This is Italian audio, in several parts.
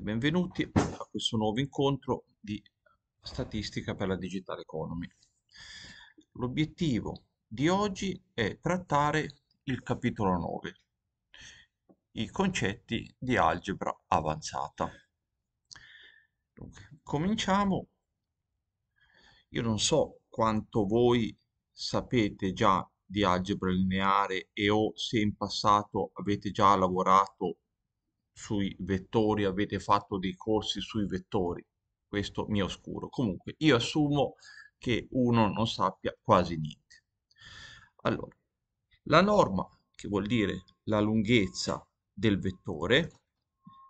benvenuti a questo nuovo incontro di statistica per la digital economy. L'obiettivo di oggi è trattare il capitolo 9, i concetti di algebra avanzata. Dunque, cominciamo. Io non so quanto voi sapete già di algebra lineare e o se in passato avete già lavorato sui vettori, avete fatto dei corsi sui vettori, questo mi è oscuro. Comunque, io assumo che uno non sappia quasi niente. Allora, la norma, che vuol dire la lunghezza del vettore,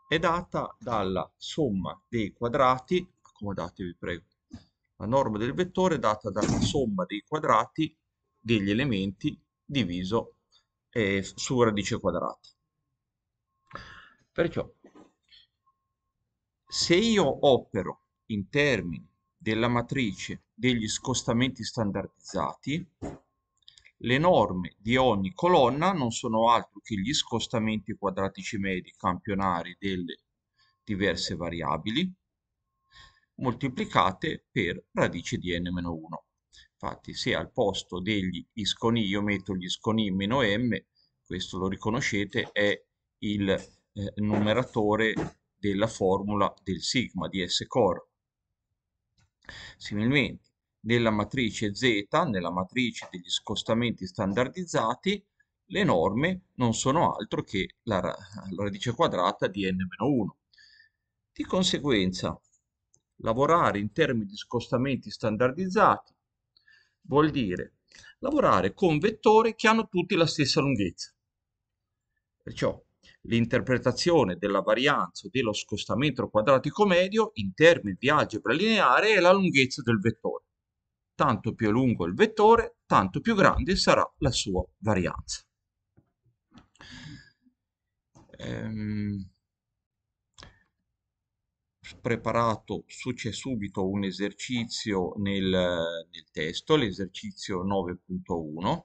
è data dalla somma dei quadrati, accomodatevi prego, la norma del vettore è data dalla somma dei quadrati degli elementi diviso eh, su radice quadrata. Perciò, se io opero in termini della matrice degli scostamenti standardizzati, le norme di ogni colonna non sono altro che gli scostamenti quadratici medi campionari delle diverse variabili moltiplicate per radice di n-1. Infatti se al posto degli isconi io metto gli isconi meno m, questo lo riconoscete, è il eh, numeratore della formula del sigma di S core. Similmente, nella matrice Z, nella matrice degli scostamenti standardizzati, le norme non sono altro che la, la radice quadrata di n-1. Di conseguenza, lavorare in termini di scostamenti standardizzati vuol dire lavorare con vettori che hanno tutti la stessa lunghezza. Perciò l'interpretazione della varianza dello scostamento quadratico medio in termini di algebra lineare è la lunghezza del vettore. Tanto più è lungo il vettore, tanto più grande sarà la sua varianza. Ehm, preparato su c'è subito un esercizio nel, nel testo, l'esercizio 9.1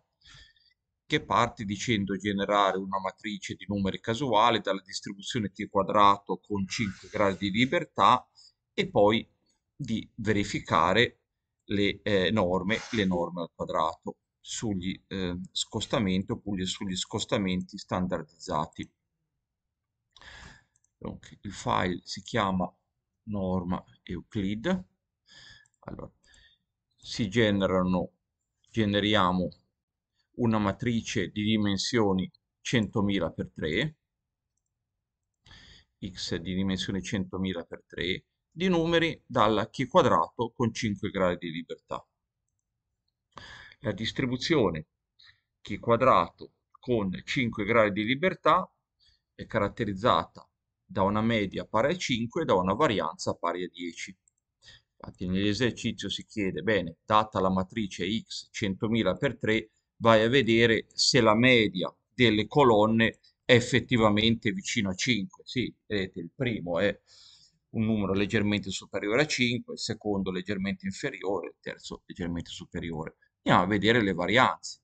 che parte dicendo generare una matrice di numeri casuale dalla distribuzione t quadrato con 5 gradi di libertà e poi di verificare le eh, norme, le norme al quadrato sugli eh, scostamenti oppure sugli scostamenti standardizzati. Dunque, il file si chiama norma Euclid. Allora, si generano, generiamo una matrice di dimensioni 100.000 per 3, x di dimensione 100.000 per 3, di numeri dalla chi quadrato con 5 gradi di libertà. La distribuzione chi quadrato con 5 gradi di libertà è caratterizzata da una media pari a 5 e da una varianza pari a 10. Infatti nell'esercizio si chiede, bene, data la matrice x 100.000 per 3, vai a vedere se la media delle colonne è effettivamente vicino a 5. Sì, vedete, il primo è un numero leggermente superiore a 5, il secondo leggermente inferiore, il terzo leggermente superiore. Andiamo a vedere le varianze.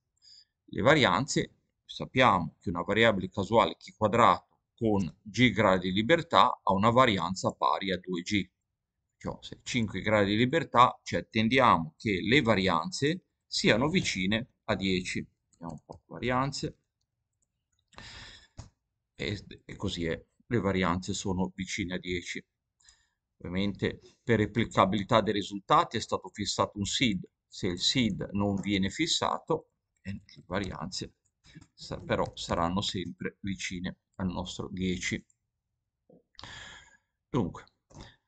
Le varianze, sappiamo che una variabile casuale chi quadrato con g gradi di libertà ha una varianza pari a 2g. Cioè, se 5 gradi di libertà, ci cioè attendiamo che le varianze siano vicine a 10. Vediamo un po' le varianze. E, e così è. Le varianze sono vicine a 10. Ovviamente per replicabilità dei risultati è stato fissato un SID. Se il SID non viene fissato, eh, le varianze però saranno sempre vicine al nostro 10. Dunque,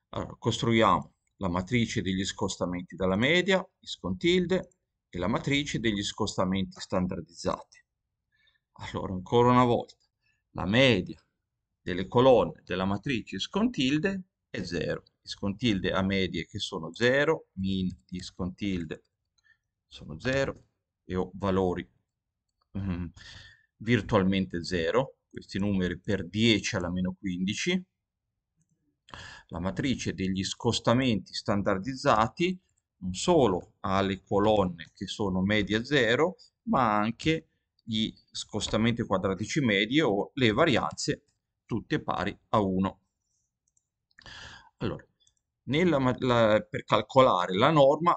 allora, costruiamo la matrice degli scostamenti dalla media, I con tilde, e la matrice degli scostamenti standardizzati. Allora, ancora una volta, la media delle colonne della matrice scontilde è 0. Scontilde ha medie che sono 0, min di scontilde sono 0 e ho valori mm, virtualmente 0, questi numeri per 10 alla meno 15. La matrice degli scostamenti standardizzati non solo alle colonne che sono medie 0, ma anche gli scostamenti quadratici medi o le varianze tutte pari a 1. Allora, nella, la, per calcolare la norma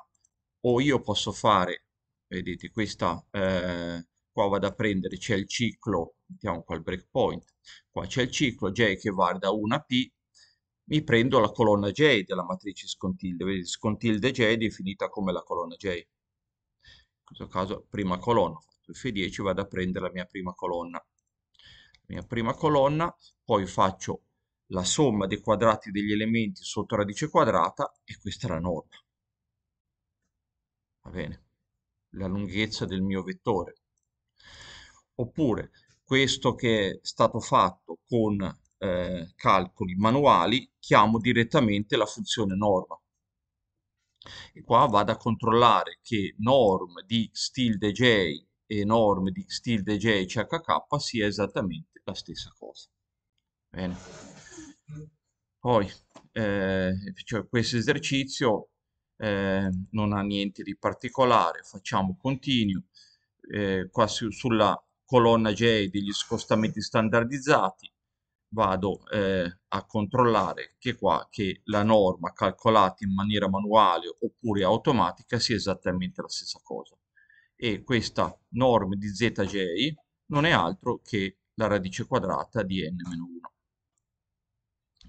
o io posso fare, vedete questa, eh, qua vado a prendere, c'è il ciclo, mettiamo qua il breakpoint, qua c'è il ciclo J che va da 1 a P, mi prendo la colonna J della matrice scontilde, vedete scontilde J definita come la colonna J, in questo caso prima colonna, F10 vado a prendere la mia prima colonna, la mia prima colonna, poi faccio la somma dei quadrati degli elementi sotto radice quadrata e questa è la norma, va bene, la lunghezza del mio vettore, oppure questo che è stato fatto con eh, calcoli manuali chiamo direttamente la funzione norma. E qua vado a controllare che norm di x j e norm di x tilde j hk sia esattamente la stessa cosa. Bene. Poi, eh, cioè, questo esercizio eh, non ha niente di particolare, facciamo continue, eh, qua su, sulla colonna J degli scostamenti standardizzati, vado eh, a controllare che qua che la norma calcolata in maniera manuale oppure automatica sia esattamente la stessa cosa e questa norma di zj non è altro che la radice quadrata di n-1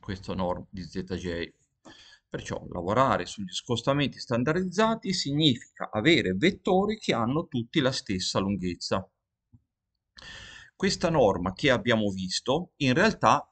questa norma di zj perciò lavorare sugli scostamenti standardizzati significa avere vettori che hanno tutti la stessa lunghezza questa norma che abbiamo visto in realtà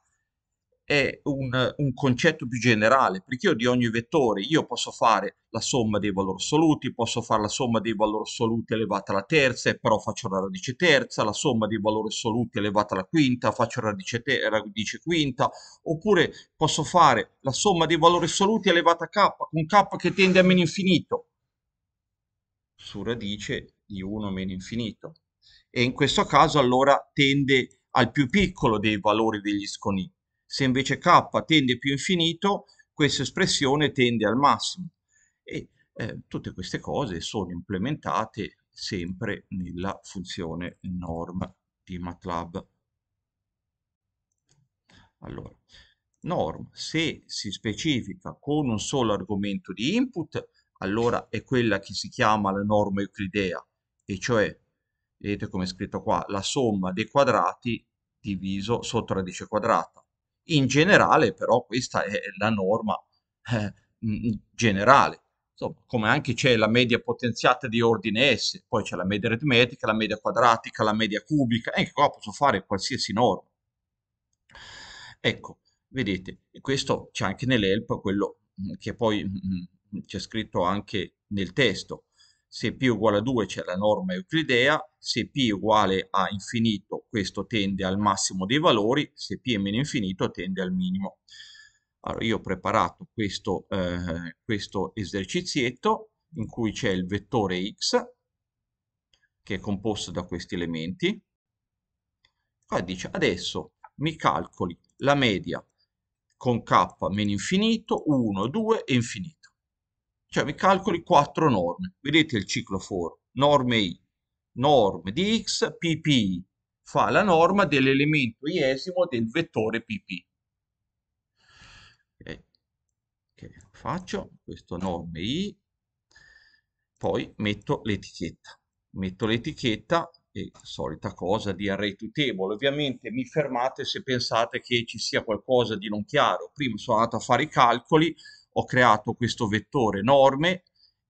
è un, un, concetto più generale, perché io di ogni vettore io posso fare la somma dei valori assoluti, posso fare la somma dei valori assoluti elevata alla terza e però faccio la radice terza, la somma dei valori assoluti elevata alla quinta, faccio la radice, te- radice quinta, oppure posso fare la somma dei valori assoluti elevata a k, con k che tende a meno infinito, su radice di 1 meno infinito e in questo caso allora tende al più piccolo dei valori degli sconi. Se invece k tende più infinito, questa espressione tende al massimo. E eh, tutte queste cose sono implementate sempre nella funzione norm di MATLAB. Allora, norm, se si specifica con un solo argomento di input, allora è quella che si chiama la norma euclidea, e cioè vedete come è scritto qua, la somma dei quadrati diviso sotto radice quadrata. In generale però questa è la norma eh, generale, insomma, come anche c'è la media potenziata di ordine S, poi c'è la media aritmetica, la media quadratica, la media cubica, e anche qua posso fare qualsiasi norma. Ecco, vedete, questo c'è anche nell'ELP, quello che poi mm, mm, c'è scritto anche nel testo se p uguale a 2 c'è la norma euclidea, se p è uguale a infinito questo tende al massimo dei valori, se p è meno infinito tende al minimo. Allora io ho preparato questo, eh, questo esercizietto in cui c'è il vettore x che è composto da questi elementi. Qua dice adesso mi calcoli la media con k meno infinito, 1, 2 e infinito cioè mi calcoli quattro norme. Vedete il ciclo for, norme I, norme di X, PP fa la norma dell'elemento iesimo del vettore PP. Okay. Okay. Faccio questo norme I, poi metto l'etichetta. Metto l'etichetta e solita cosa di array to table. Ovviamente mi fermate se pensate che ci sia qualcosa di non chiaro. Prima sono andato a fare i calcoli, ho creato questo vettore norme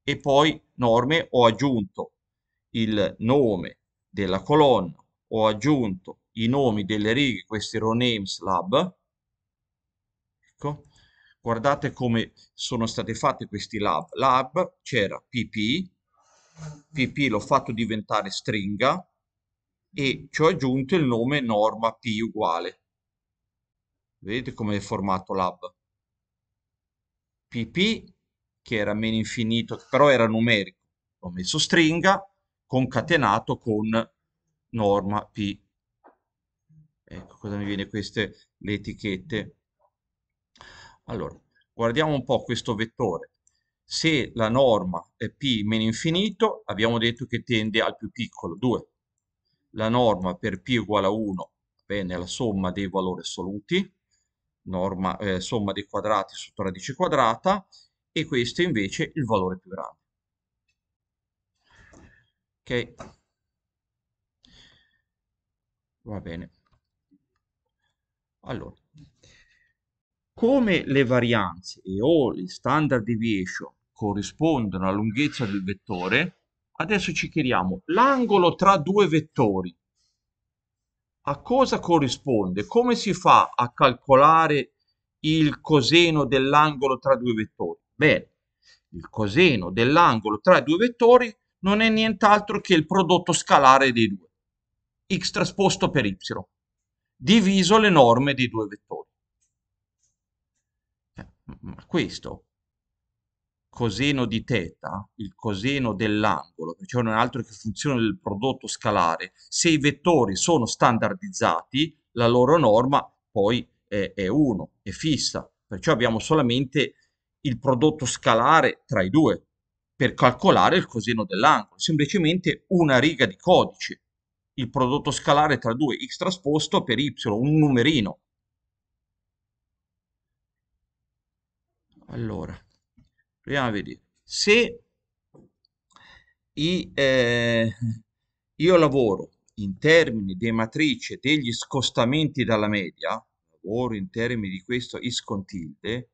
e poi norme ho aggiunto il nome della colonna, ho aggiunto i nomi delle righe, questi row names lab. Ecco, guardate come sono state fatte questi lab. Lab c'era pp, pp l'ho fatto diventare stringa e ci ho aggiunto il nome norma p uguale. Vedete come è formato lab? pp che era meno infinito, però era numerico, l'ho messo stringa, concatenato con norma p. Ecco cosa mi viene queste le etichette. Allora, guardiamo un po' questo vettore. Se la norma è p meno infinito, abbiamo detto che tende al più piccolo, 2. La norma per p uguale a 1 bene, è la somma dei valori assoluti, norma, eh, somma dei quadrati sotto radice quadrata, e questo è invece il valore più grande. Ok? Va bene. Allora, come le varianze e o le standard deviation corrispondono alla lunghezza del vettore, adesso ci chiediamo l'angolo tra due vettori a cosa corrisponde? Come si fa a calcolare il coseno dell'angolo tra due vettori? Bene, il coseno dell'angolo tra due vettori non è nient'altro che il prodotto scalare dei due, x trasposto per y, diviso le norme dei due vettori. Eh, questo coseno di teta, il coseno dell'angolo, cioè non è altro che funzione del prodotto scalare, se i vettori sono standardizzati, la loro norma poi è, è 1, è fissa, perciò abbiamo solamente il prodotto scalare tra i due per calcolare il coseno dell'angolo, semplicemente una riga di codice, il prodotto scalare tra due x trasposto per y, un numerino. Allora, proviamo a vedere se i, eh, io lavoro in termini di matrice degli scostamenti dalla media lavoro in termini di questo is con tilde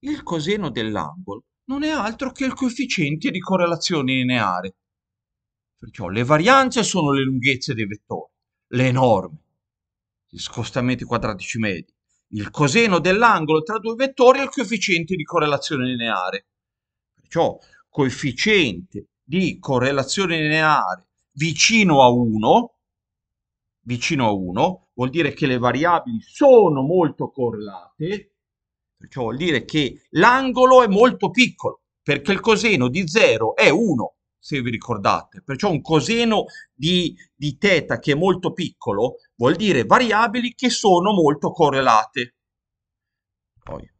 il coseno dell'angolo non è altro che il coefficiente di correlazione lineare perciò le varianze sono le lunghezze dei vettori le norme gli scostamenti quadratici medi il coseno dell'angolo tra due vettori è il coefficiente di correlazione lineare perciò coefficiente di correlazione lineare vicino a 1, vicino a 1, vuol dire che le variabili sono molto correlate, perciò vuol dire che l'angolo è molto piccolo, perché il coseno di 0 è 1, se vi ricordate. Perciò un coseno di, di θ che è molto piccolo vuol dire variabili che sono molto correlate. Poi.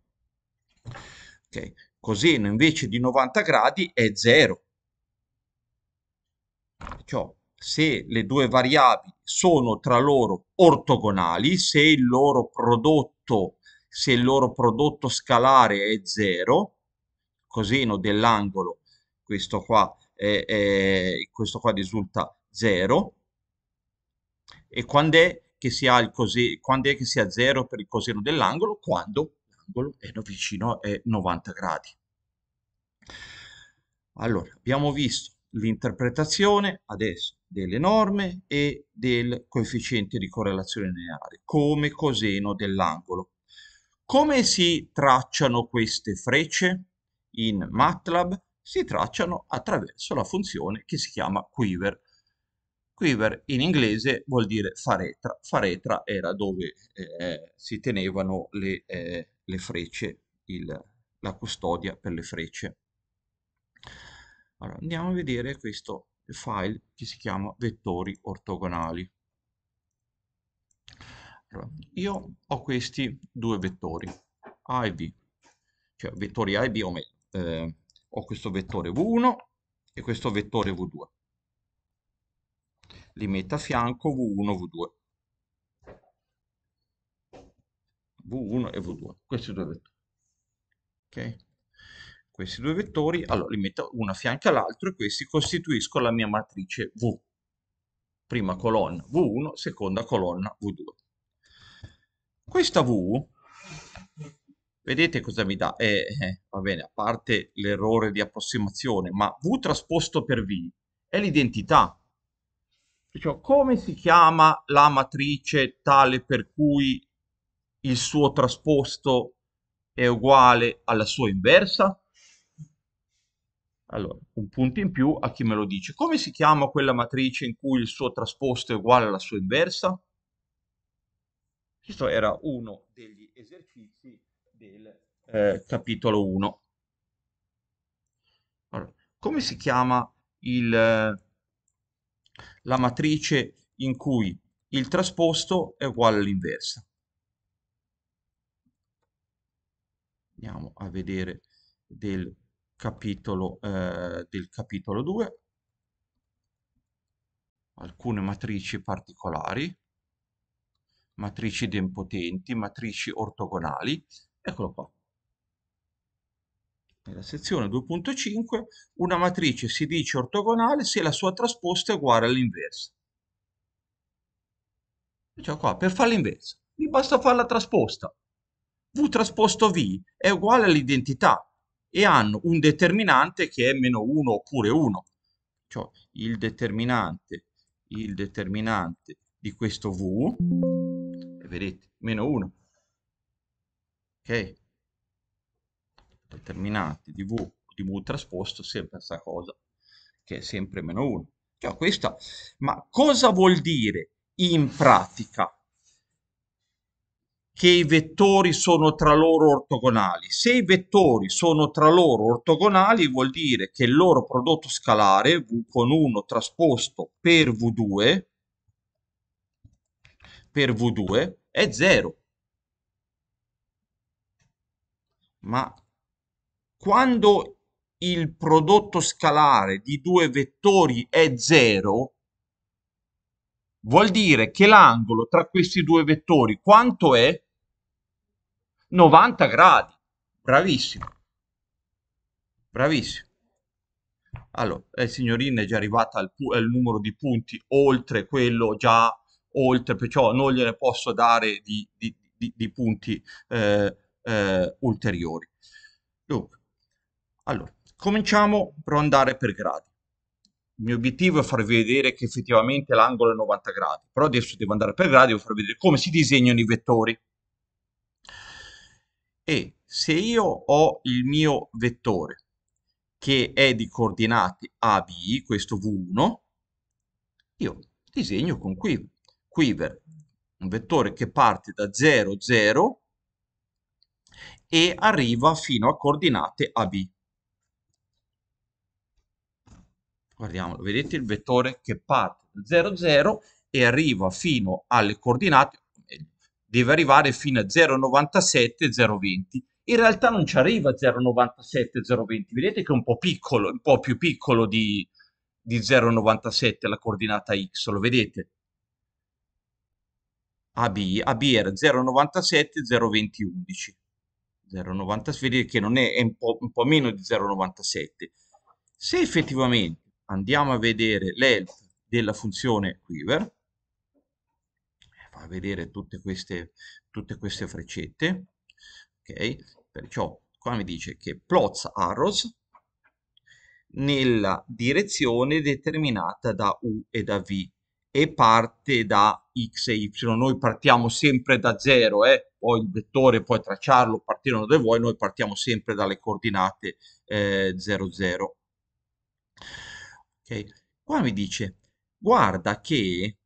Okay coseno invece di 90 gradi è 0. Cioè, se le due variabili sono tra loro ortogonali, se il loro prodotto, se il loro prodotto scalare è 0, coseno dell'angolo, questo qua, è, è, questo qua risulta 0, e quando è che si ha il coseno, quando è che si ha 0 per il coseno dell'angolo? Quando l'angolo e vicino è 90 gradi. Allora, abbiamo visto l'interpretazione adesso delle norme e del coefficiente di correlazione lineare come coseno dell'angolo. Come si tracciano queste frecce? In MATLAB si tracciano attraverso la funzione che si chiama quiver. Quiver in inglese vuol dire faretra, faretra era dove eh, si tenevano le, eh, le frecce, il, la custodia per le frecce. Allora, andiamo a vedere questo file che si chiama vettori ortogonali. Allora, io ho questi due vettori, A e B, cioè vettori A e B, o meglio, eh, ho questo vettore V1 e questo vettore V2. Li metto a fianco V1, V2. v1 e v2, questi due vettori. Okay? Questi due vettori, allora li metto uno a fianco all'altro e questi costituiscono la mia matrice V. Prima colonna V1, seconda colonna V2. Questa V, vedete cosa mi dà? Eh, eh, va bene, a parte l'errore di approssimazione, ma V trasposto per V è l'identità cioè, come si chiama la matrice tale per cui il suo trasposto è uguale alla sua inversa? Allora, un punto in più a chi me lo dice. Come si chiama quella matrice in cui il suo trasposto è uguale alla sua inversa? Questo era uno degli esercizi del eh, capitolo 1. Allora, come si chiama il, la matrice in cui il trasposto è uguale all'inversa? andiamo a vedere del capitolo, eh, del capitolo 2, alcune matrici particolari, matrici idempotenti, matrici ortogonali, eccolo qua. Nella sezione 2.5 una matrice si dice ortogonale se la sua trasposta è uguale all'inversa. Cioè qua, per fare l'inversa, mi basta fare la trasposta. V trasposto V è uguale all'identità e hanno un determinante che è meno 1 oppure 1. Cioè il determinante, il determinante di questo V, e vedete, meno 1. Ok? Determinante di V di V trasposto, sempre questa cosa, che è sempre meno 1. Cioè questa, ma cosa vuol dire in pratica? che i vettori sono tra loro ortogonali. Se i vettori sono tra loro ortogonali vuol dire che il loro prodotto scalare V con 1 trasposto per V2 per V2 è 0. Ma quando il prodotto scalare di due vettori è 0, vuol dire che l'angolo tra questi due vettori quanto è? 90 gradi. Bravissimo. Bravissimo. Allora, la eh, signorina è già arrivata al, al numero di punti oltre quello già oltre, perciò non gliene posso dare di, di, di, di punti eh, eh, ulteriori. Dunque, allora, cominciamo per andare per gradi. Il mio obiettivo è farvi vedere che effettivamente l'angolo è 90 gradi, però adesso devo andare per gradi e farvi vedere come si disegnano i vettori e se io ho il mio vettore che è di coordinate A, B, questo V1, io disegno con quiver. Quiver, un vettore che parte da 0, 0 e arriva fino a coordinate AB. Guardiamolo, vedete il vettore che parte da 0, 0 e arriva fino alle coordinate deve arrivare fino a 0,97-0,20. In realtà non ci arriva 0,97-0,20, vedete che è un po' piccolo, un po' più piccolo di, di 0,97 la coordinata x, lo vedete? AB, AB era 097 0,20 0,90, vedete che non è, è un, po', un po' meno di 0,97. Se effettivamente andiamo a vedere l'ELP della funzione quiver, fa vedere tutte queste, tutte queste freccette, ok? Perciò qua mi dice che plots arrows nella direzione determinata da U e da V e parte da x e y. Noi partiamo sempre da zero, eh? poi il vettore puoi tracciarlo, partire dove vuoi, noi partiamo sempre dalle coordinate eh, 0, 0. Ok, qua mi dice, guarda che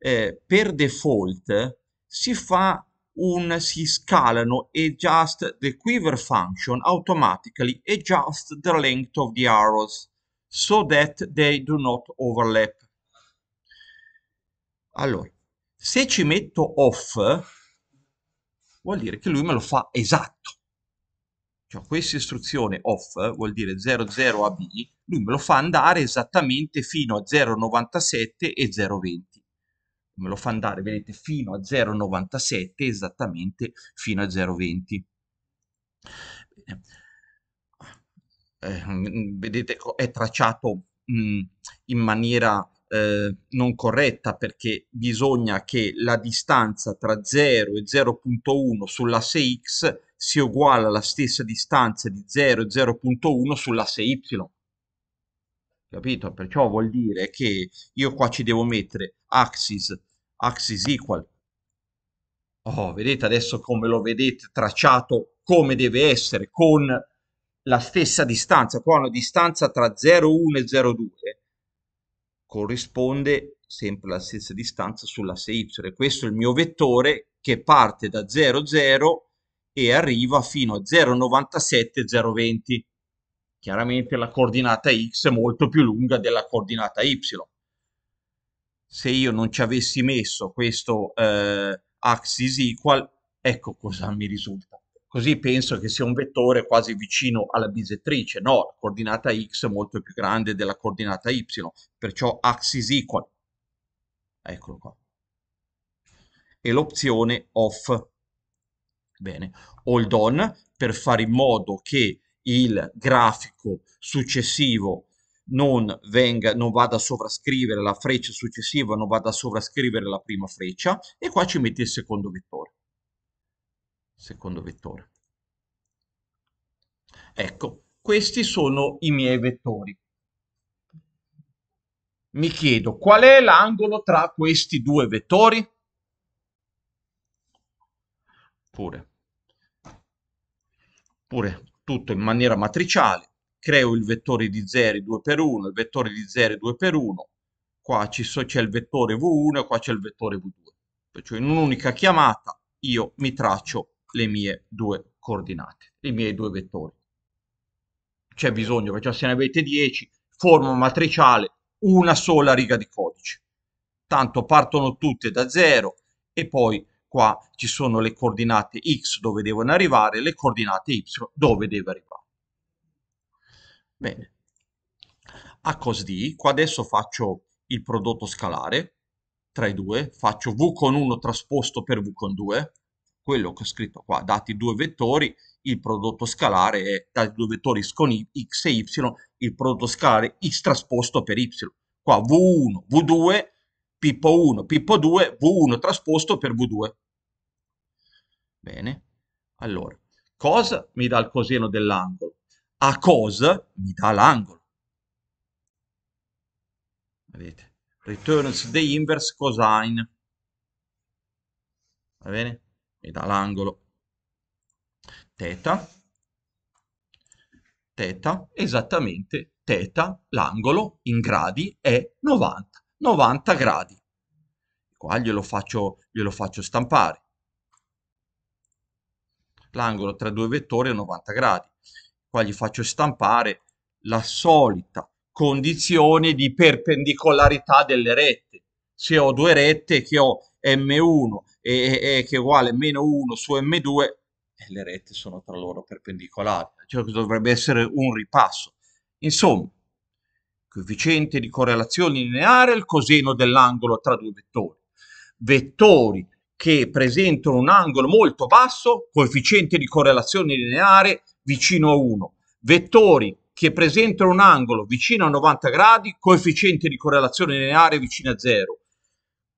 eh, per default si fa un si scalano adjust the quiver function automatically adjust the length of the arrows so that they do not overlap. Allora, se ci metto off vuol dire che lui me lo fa esatto. Cioè questa istruzione off vuol dire 00AB, lui me lo fa andare esattamente fino a 0,97 e 0,20 me lo fa andare, vedete, fino a 0,97, esattamente fino a 0,20. Eh, mm, mm, vedete, è tracciato mh, mm, in maniera eh, non corretta perché bisogna che la distanza tra 0 e 0.1 sull'asse x sia uguale alla stessa distanza di 0 e 0.1 sull'asse y. Capito? Perciò vuol dire che io qua ci devo mettere axis axis equal. Oh, vedete adesso come lo vedete tracciato come deve essere, con la stessa distanza, qua una distanza tra 0,1 e 0,2 corrisponde sempre alla stessa distanza sull'asse y. Questo è il mio vettore che parte da 0,0 e arriva fino a 0,97,020. Chiaramente la coordinata x è molto più lunga della coordinata y se io non ci avessi messo questo eh, axis equal, ecco cosa mi risulta. Così penso che sia un vettore quasi vicino alla bisettrice, no, la coordinata x è molto più grande della coordinata y, perciò axis equal. Eccolo qua. E l'opzione off. Bene, hold on per fare in modo che il grafico successivo non, venga, non vada a sovrascrivere la freccia successiva, non vada a sovrascrivere la prima freccia e qua ci metti il secondo vettore. Secondo vettore. Ecco, questi sono i miei vettori. Mi chiedo qual è l'angolo tra questi due vettori? Pure, pure tutto in maniera matriciale creo il vettore di 0 2 per 1, il vettore di 0 2 per 1, qua c'è il vettore V1 e qua c'è il vettore V2. Perciò in un'unica chiamata io mi traccio le mie due coordinate, i miei due vettori. C'è bisogno, perciò se ne avete 10, forma matriciale, una sola riga di codice. Tanto partono tutte da 0 e poi qua ci sono le coordinate x dove devono arrivare le coordinate y dove deve arrivare. Bene. A cos di, qua adesso faccio il prodotto scalare tra i due, faccio V con 1 trasposto per V con 2, quello che ho scritto qua, dati due vettori, il prodotto scalare è dati due vettori con x e y, il prodotto scalare x trasposto per y. Qua V1, V2, Pippo 1, Pippo 2, V1 trasposto per V2. Bene, allora, cosa mi dà il coseno dell'angolo? a cosa mi dà l'angolo. Vedete? Returns the inverse cosine. Va bene? Mi dà l'angolo. Teta. Teta, esattamente teta, l'angolo in gradi è 90. 90 gradi. Qua glielo faccio, glielo faccio stampare. L'angolo tra due vettori è 90 gradi qua gli faccio stampare la solita condizione di perpendicolarità delle rette. Se ho due rette che ho M1 e, e che è uguale a meno 1 su M2, eh, le rette sono tra loro perpendicolari, cioè dovrebbe essere un ripasso. Insomma, coefficiente di correlazione lineare è il coseno dell'angolo tra due vettori. Vettori che presentano un angolo molto basso, coefficiente di correlazione lineare vicino a 1, vettori che presentano un angolo vicino a 90 gradi, coefficiente di correlazione lineare vicino a 0.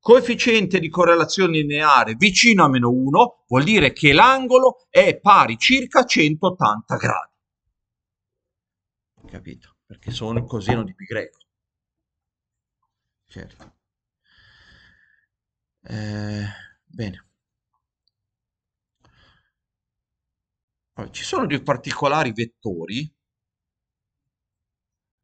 Coefficiente di correlazione lineare vicino a meno 1 vuol dire che l'angolo è pari circa 180 gradi. Capito? Perché sono il coseno di π greco. Certo. Eh, bene. ci sono dei particolari vettori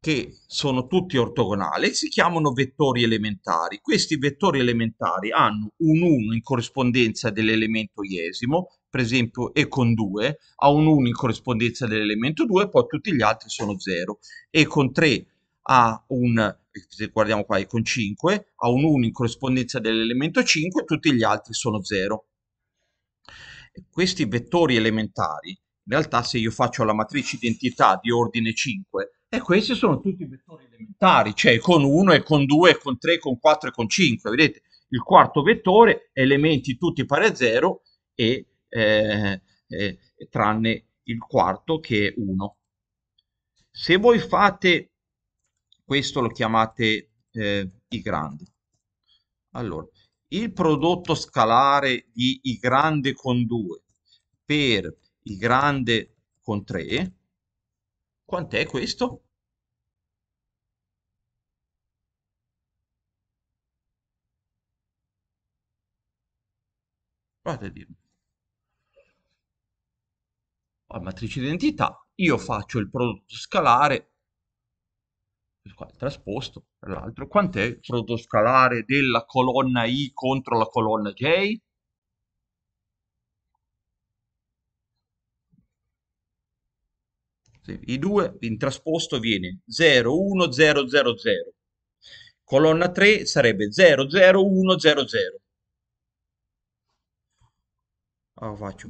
che sono tutti ortogonali, si chiamano vettori elementari. Questi vettori elementari hanno un 1 in corrispondenza dell'elemento iesimo, per esempio E con 2, ha un 1 in corrispondenza dell'elemento 2, poi tutti gli altri sono 0. E con 3 ha un, se guardiamo qua, E con 5, ha un 1 in corrispondenza dell'elemento 5, tutti gli altri sono 0 questi vettori elementari, in realtà se io faccio la matrice identità di ordine 5, e questi sono tutti vettori elementari, cioè con 1 e con 2 e con 3 e con 4 e con 5, vedete? Il quarto vettore, elementi tutti pari a 0 e eh, eh, tranne il quarto che è 1. Se voi fate questo lo chiamate eh, i grandi. Allora, il prodotto scalare di I grande con 2 per I grande con 3, quant'è questo? Provate a dirmi. A matrice di identità, io faccio il prodotto scalare trasposto, tra l'altro, quant'è prodotto scalare della colonna I contro la colonna J? I 2 in trasposto viene 0, 1, 0, 0, 0. Colonna 3 sarebbe 0, 0, 1, 0, 0. Oh, faccio.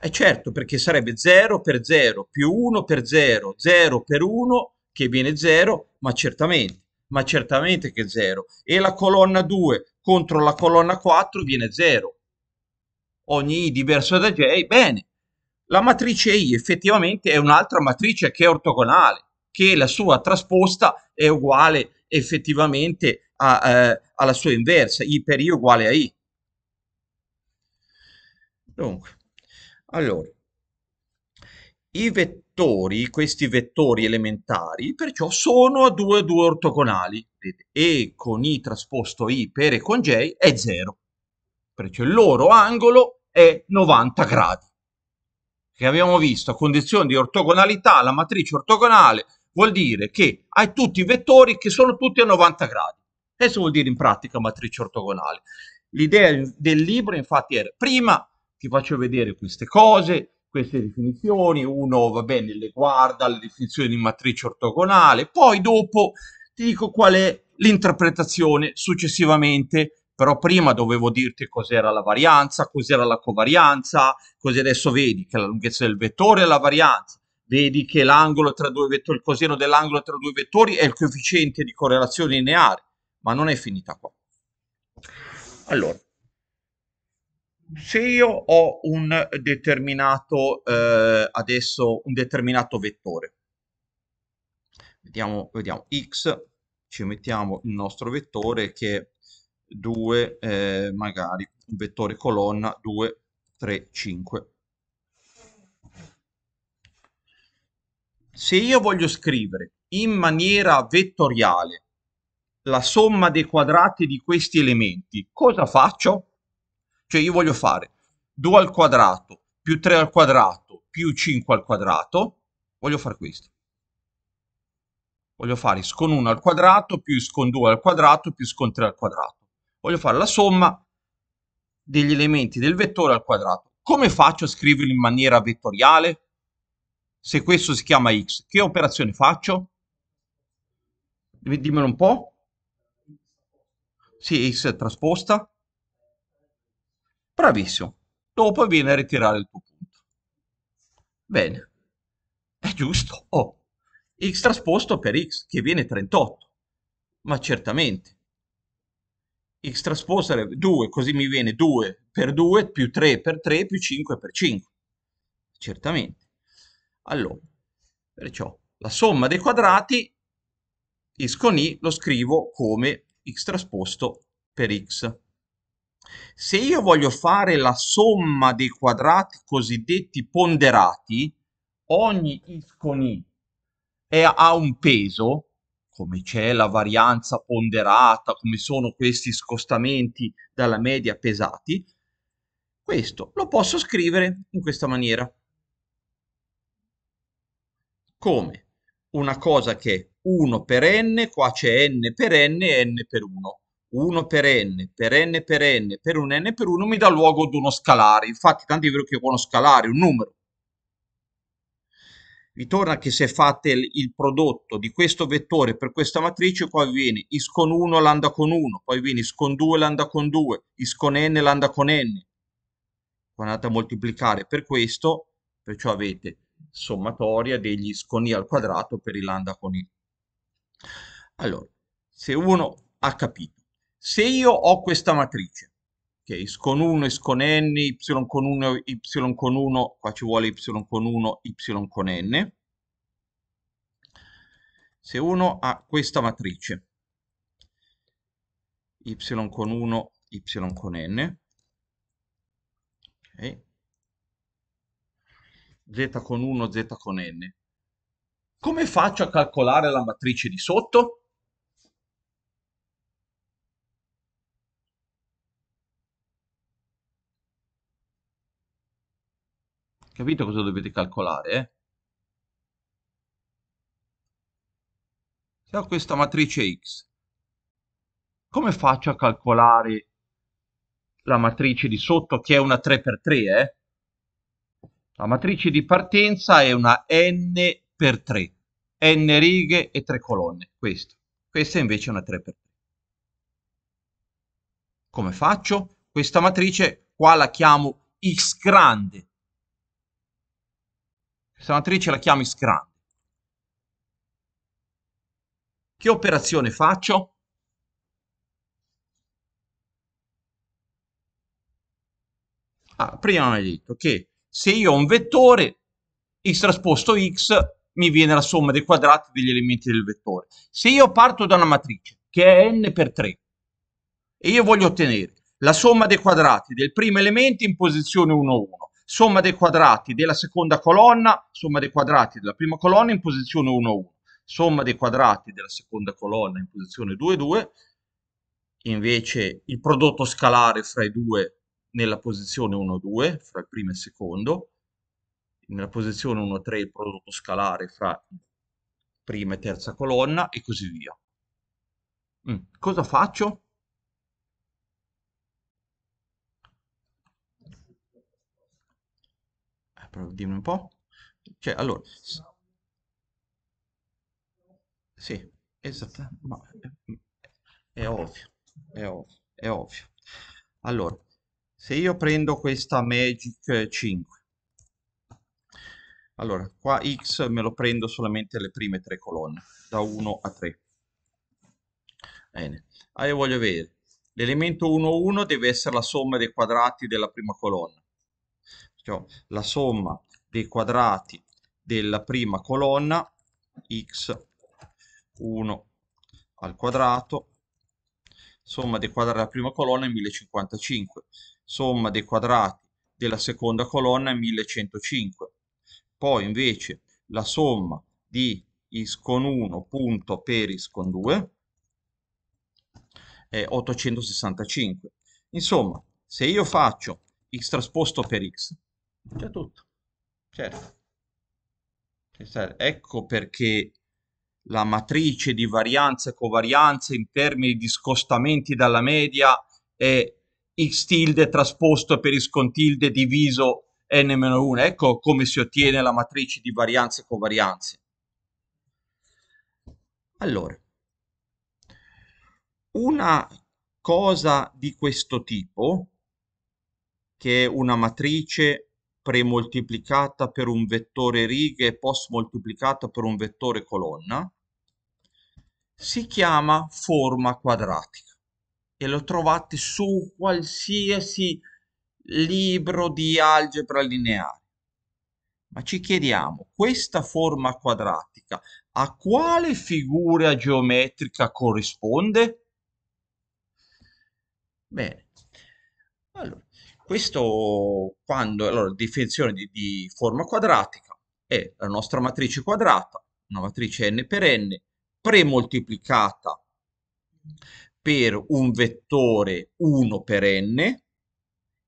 Eh certo, perché sarebbe 0 per 0 più 1 per 0, 0 per 1 che viene 0, ma certamente, ma certamente che 0. E la colonna 2 contro la colonna 4 viene 0. Ogni I diverso da J, bene. La matrice I effettivamente è un'altra matrice che è ortogonale, che la sua trasposta è uguale effettivamente a, eh, alla sua inversa, I per I uguale a I. Dunque, allora, i, vettori vettori, questi vettori elementari, perciò sono a due a due ortogonali e con i trasposto i per e con j è 0. Perciò il loro angolo è 90 gradi. Che abbiamo visto a condizione di ortogonalità, la matrice ortogonale vuol dire che hai tutti i vettori che sono tutti a 90 gradi. Questo vuol dire in pratica matrice ortogonale. L'idea del libro infatti era prima ti faccio vedere queste cose, queste definizioni, uno va bene, le guarda, le definizioni di matrice ortogonale, poi dopo ti dico qual è l'interpretazione successivamente, però prima dovevo dirti cos'era la varianza, cos'era la covarianza, così adesso vedi che la lunghezza del vettore è la varianza, vedi che l'angolo tra due vettori, il coseno dell'angolo tra due vettori è il coefficiente di correlazione lineare, ma non è finita qua. Allora, se io ho un determinato, eh, adesso, un determinato vettore, vediamo, vediamo x, ci mettiamo il nostro vettore che è 2, eh, magari un vettore colonna 2, 3, 5. Se io voglio scrivere in maniera vettoriale la somma dei quadrati di questi elementi, cosa faccio? Cioè io voglio fare 2 al quadrato più 3 al quadrato più 5 al quadrato, voglio fare questo. Voglio fare con 1 al quadrato più con 2 al quadrato più con 3 al quadrato. Voglio fare la somma degli elementi del vettore al quadrato. Come faccio a scriverlo in maniera vettoriale? Se questo si chiama x, che operazione faccio? Dimmelo un po'. Sì, x è trasposta. Bravissimo. Dopo viene a ritirare il tuo punto. Bene. È giusto. Oh. X trasposto per X, che viene 38. Ma certamente. X trasposto sarebbe 2, così mi viene 2 per 2, più 3 per 3, più 5 per 5. Certamente. Allora, perciò, la somma dei quadrati X con I lo scrivo come X trasposto per X. Se io voglio fare la somma dei quadrati cosiddetti ponderati, ogni x con i ha un peso, come c'è la varianza ponderata, come sono questi scostamenti dalla media pesati, questo lo posso scrivere in questa maniera. Come? Una cosa che è 1 per n, qua c'è n per n e n per 1 1 per n, per n per n, per un n per 1 mi dà luogo ad uno scalare. Infatti, tanto è vero che ho uno scalare, un numero. Ritorna che se fate il prodotto di questo vettore per questa matrice, qua viene is con 1 lambda con 1, poi viene is con 2 lambda con 2, is con n lambda con n. Poi andate a moltiplicare per questo, perciò avete sommatoria degli is con i al quadrato per il lambda con i. Allora, se uno ha capito se io ho questa matrice, ok, x con 1, x con n, y con 1, y con 1, qua ci vuole y con 1, y con n, se uno ha questa matrice, y con 1, y con n, ok, z con 1, z con n, come faccio a calcolare la matrice di sotto? Capito cosa dovete calcolare? Eh? Se ho questa matrice X, come faccio a calcolare la matrice di sotto che è una 3x3? Eh? La matrice di partenza è una n per 3, n righe e 3 colonne, questo. Questa invece è una 3x3. Come faccio? Questa matrice qua la chiamo x grande, sanatrice la chiami Scrande. Che operazione faccio? Ah, prima mi hai detto che se io ho un vettore x trasposto x mi viene la somma dei quadrati degli elementi del vettore. Se io parto da una matrice che è n per 3 e io voglio ottenere la somma dei quadrati del primo elemento in posizione 1, 1 somma dei quadrati della seconda colonna, somma dei quadrati della prima colonna in posizione 1-1, somma dei quadrati della seconda colonna in posizione 2-2, invece il prodotto scalare fra i due nella posizione 1-2, fra il primo e il secondo, nella posizione 1-3 il prodotto scalare fra prima e terza colonna e così via. Mm. Cosa faccio? però dimmi un po'. Cioè, allora... Sì, esatto, ma è, è ovvio, è ovvio, è ovvio. Allora, se io prendo questa Magic 5, allora, qua X me lo prendo solamente le prime tre colonne, da 1 a 3. Bene, allora io voglio vedere, l'elemento 1,1 deve essere la somma dei quadrati della prima colonna cioè la somma dei quadrati della prima colonna x1 al quadrato somma dei quadrati della prima colonna è 1055 somma dei quadrati della seconda colonna è 1105 poi invece la somma di x con 1 punto per x con 2 è 865 insomma se io faccio x trasposto per x c'è tutto. Certo. Ecco perché la matrice di varianza e covarianza in termini di scostamenti dalla media è x tilde trasposto per y tilde diviso n-1. Ecco come si ottiene la matrice di varianza e covarianza. Allora, una cosa di questo tipo, che è una matrice premoltiplicata per un vettore righe e post moltiplicata per un vettore colonna si chiama forma quadratica e lo trovate su qualsiasi libro di algebra lineare. Ma ci chiediamo, questa forma quadratica a quale figura geometrica corrisponde? Bene, allora, questo quando allora definizione di, di forma quadratica è la nostra matrice quadrata, una matrice n per n, premoltiplicata per un vettore 1 per n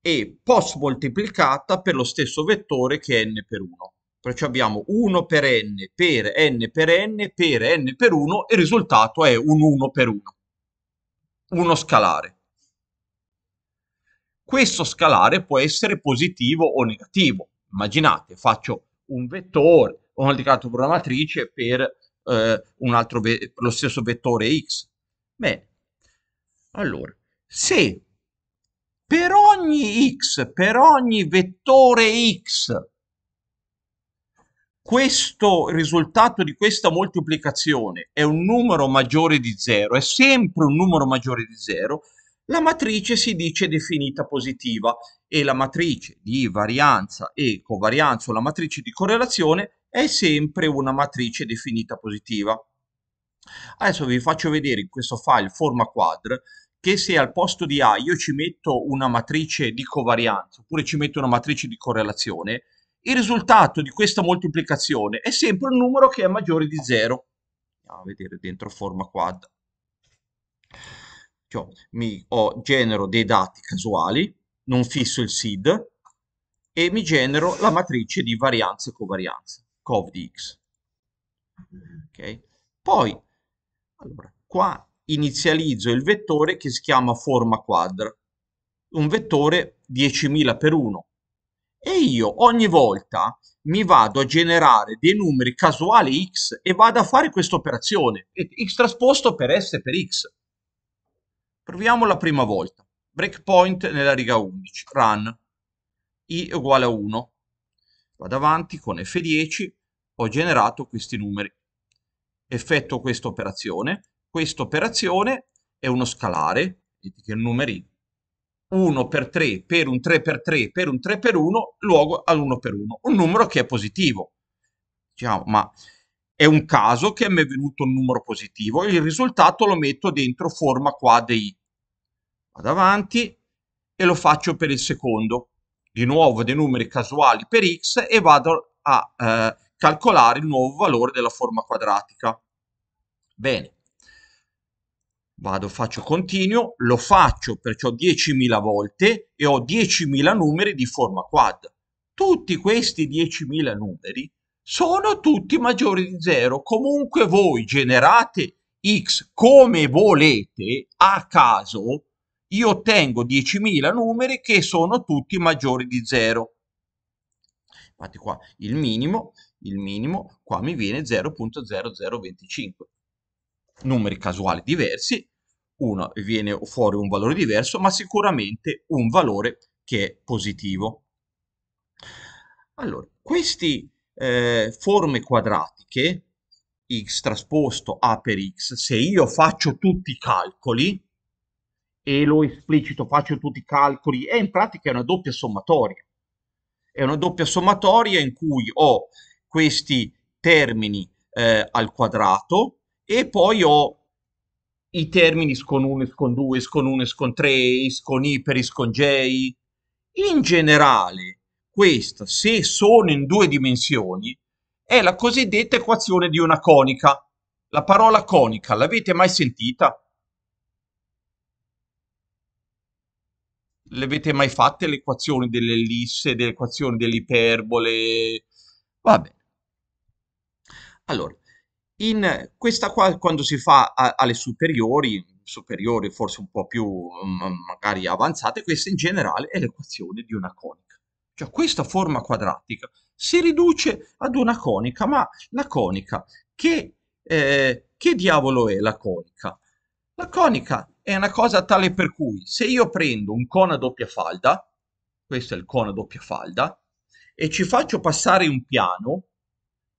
e post moltiplicata per lo stesso vettore che n per 1. Perciò abbiamo 1 per n per n per n per n per 1 e il risultato è un 1 per 1, uno scalare questo scalare può essere positivo o negativo. Immaginate, faccio un vettore ho una programmatrice per, eh, un altro ve- per lo stesso vettore x. Bene, allora, se per ogni x, per ogni vettore x, questo risultato di questa moltiplicazione è un numero maggiore di 0, è sempre un numero maggiore di 0, la matrice si dice definita positiva e la matrice di varianza e covarianza o la matrice di correlazione è sempre una matrice definita positiva. Adesso vi faccio vedere in questo file forma quadr che se al posto di A io ci metto una matrice di covarianza oppure ci metto una matrice di correlazione, il risultato di questa moltiplicazione è sempre un numero che è maggiore di 0. Andiamo a vedere dentro forma quadr esempio mi, ho, genero dei dati casuali, non fisso il seed e mi genero la matrice di varianza e covarianza, cov di x. Okay. Poi, allora, qua inizializzo il vettore che si chiama forma quadra, un vettore 10.000 per 1. E io ogni volta mi vado a generare dei numeri casuali x e vado a fare questa operazione, x trasposto per s per x. Proviamo la prima volta. Breakpoint nella riga 11, run, i uguale a 1. Vado avanti con F10, ho generato questi numeri. Effetto questa operazione. Questa operazione è uno scalare, Vedete che numeri 1 per 3 per un 3 per 3 per un 3 per 1 luogo all'1 per 1, un numero che è positivo. Diciamo, ma è un caso che mi è venuto un numero positivo, il risultato lo metto dentro forma qua i vado avanti e lo faccio per il secondo, di nuovo dei numeri casuali per x e vado a eh, calcolare il nuovo valore della forma quadratica. Bene, vado, faccio continuo, lo faccio perciò 10.000 volte e ho 10.000 numeri di forma quad. Tutti questi 10.000 numeri sono tutti maggiori di 0. Comunque voi generate x come volete a caso, io ottengo 10.000 numeri che sono tutti maggiori di 0. Infatti qua il minimo, il minimo, qua mi viene 0.0025. Numeri casuali diversi, uno viene fuori un valore diverso, ma sicuramente un valore che è positivo. Allora, questi eh, forme quadratiche, x trasposto a per x, se io faccio tutti i calcoli, e lo esplicito, faccio tutti i calcoli, è in pratica una doppia sommatoria. È una doppia sommatoria in cui ho questi termini eh, al quadrato e poi ho i termini scon 1, scon 2, scon 1, scon 3, con i per i con j. In generale, questa, se sono in due dimensioni, è la cosiddetta equazione di una conica. La parola conica l'avete mai sentita? L'avete mai fatta l'equazione equazioni dell'ellisse, delle equazioni dell'iperbole? Va bene. Allora, in questa qua, quando si fa a, alle superiori, superiori forse un po' più um, magari avanzate, questa in generale è l'equazione di una conica. Cioè questa forma quadratica si riduce ad una conica, ma la conica, che, eh, che diavolo è la conica? La conica è una cosa tale per cui se io prendo un cono a doppia falda, questo è il cono a doppia falda, e ci faccio passare un piano,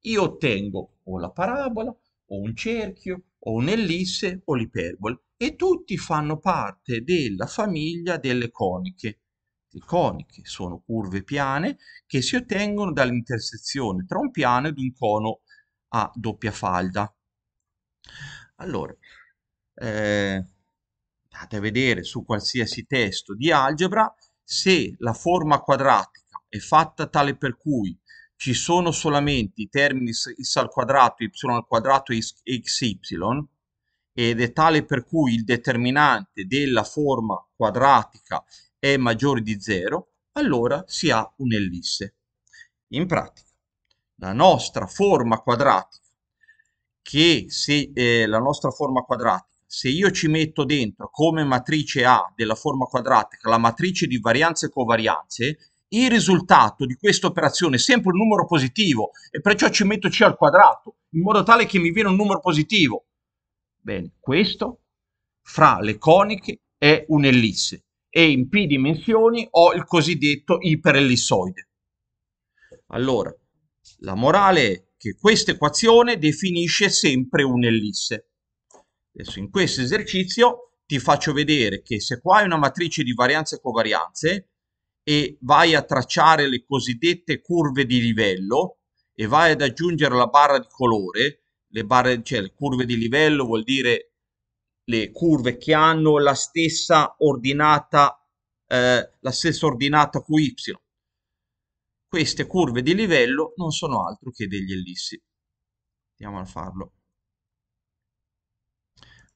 io ottengo o la parabola, o un cerchio, o un'ellisse, o l'iperbole, e tutti fanno parte della famiglia delle coniche coniche, sono curve piane che si ottengono dall'intersezione tra un piano ed un cono a doppia falda. Allora, eh, a vedere su qualsiasi testo di algebra se la forma quadratica è fatta tale per cui ci sono solamente i termini x al quadrato, y al quadrato e xy ed è tale per cui il determinante della forma quadratica è maggiore di 0, allora si ha un'ellisse. In pratica, la nostra forma quadratica, che se eh, la nostra forma quadratica, se io ci metto dentro come matrice A della forma quadratica la matrice di varianze e covarianze, il risultato di questa operazione è sempre un numero positivo e perciò ci metto C al quadrato, in modo tale che mi viene un numero positivo. Bene, questo fra le coniche è un'ellisse e in p dimensioni ho il cosiddetto iperellissoide. Allora, la morale è che questa equazione definisce sempre un'ellisse. Adesso in questo esercizio ti faccio vedere che se qua hai una matrice di varianze e covarianze e vai a tracciare le cosiddette curve di livello e vai ad aggiungere la barra di colore, le, barre, cioè, le curve di livello vuol dire le curve che hanno la stessa ordinata, eh, la stessa ordinata QY. Queste curve di livello non sono altro che degli ellissi. Andiamo a farlo.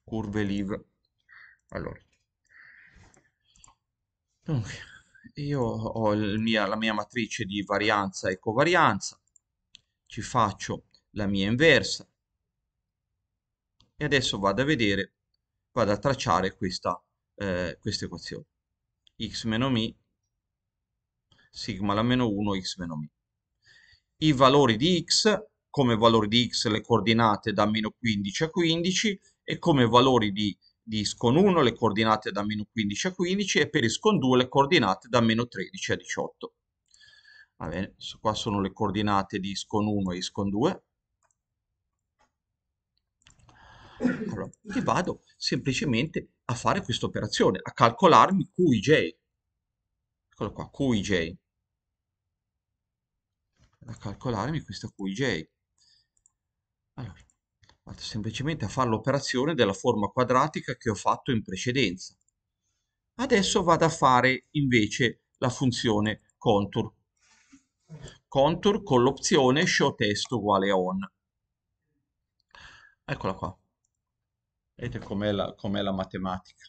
Curve live. Allora. Io ho mia, la mia matrice di varianza e covarianza. Ci faccio la mia inversa. E adesso vado a vedere vado a tracciare questa, eh, questa equazione. x meno mi, sigma la meno 1, x meno mi. I valori di x, come valori di x le coordinate da meno 15 a 15 e come valori di, di scon 1 le coordinate da meno 15 a 15 e per scon 2 le coordinate da meno 13 a 18. Va bene, qua sono le coordinate di scon 1 e scon 2 Allora, io vado semplicemente a fare questa operazione, a calcolarmi QIJ. Eccolo qua, QIJ. A calcolarmi questa QIJ. Allora, vado semplicemente a fare l'operazione della forma quadratica che ho fatto in precedenza. Adesso vado a fare invece la funzione contour. Contour con l'opzione show text uguale on. Eccola qua. Vedete com'è la, com la, matematica.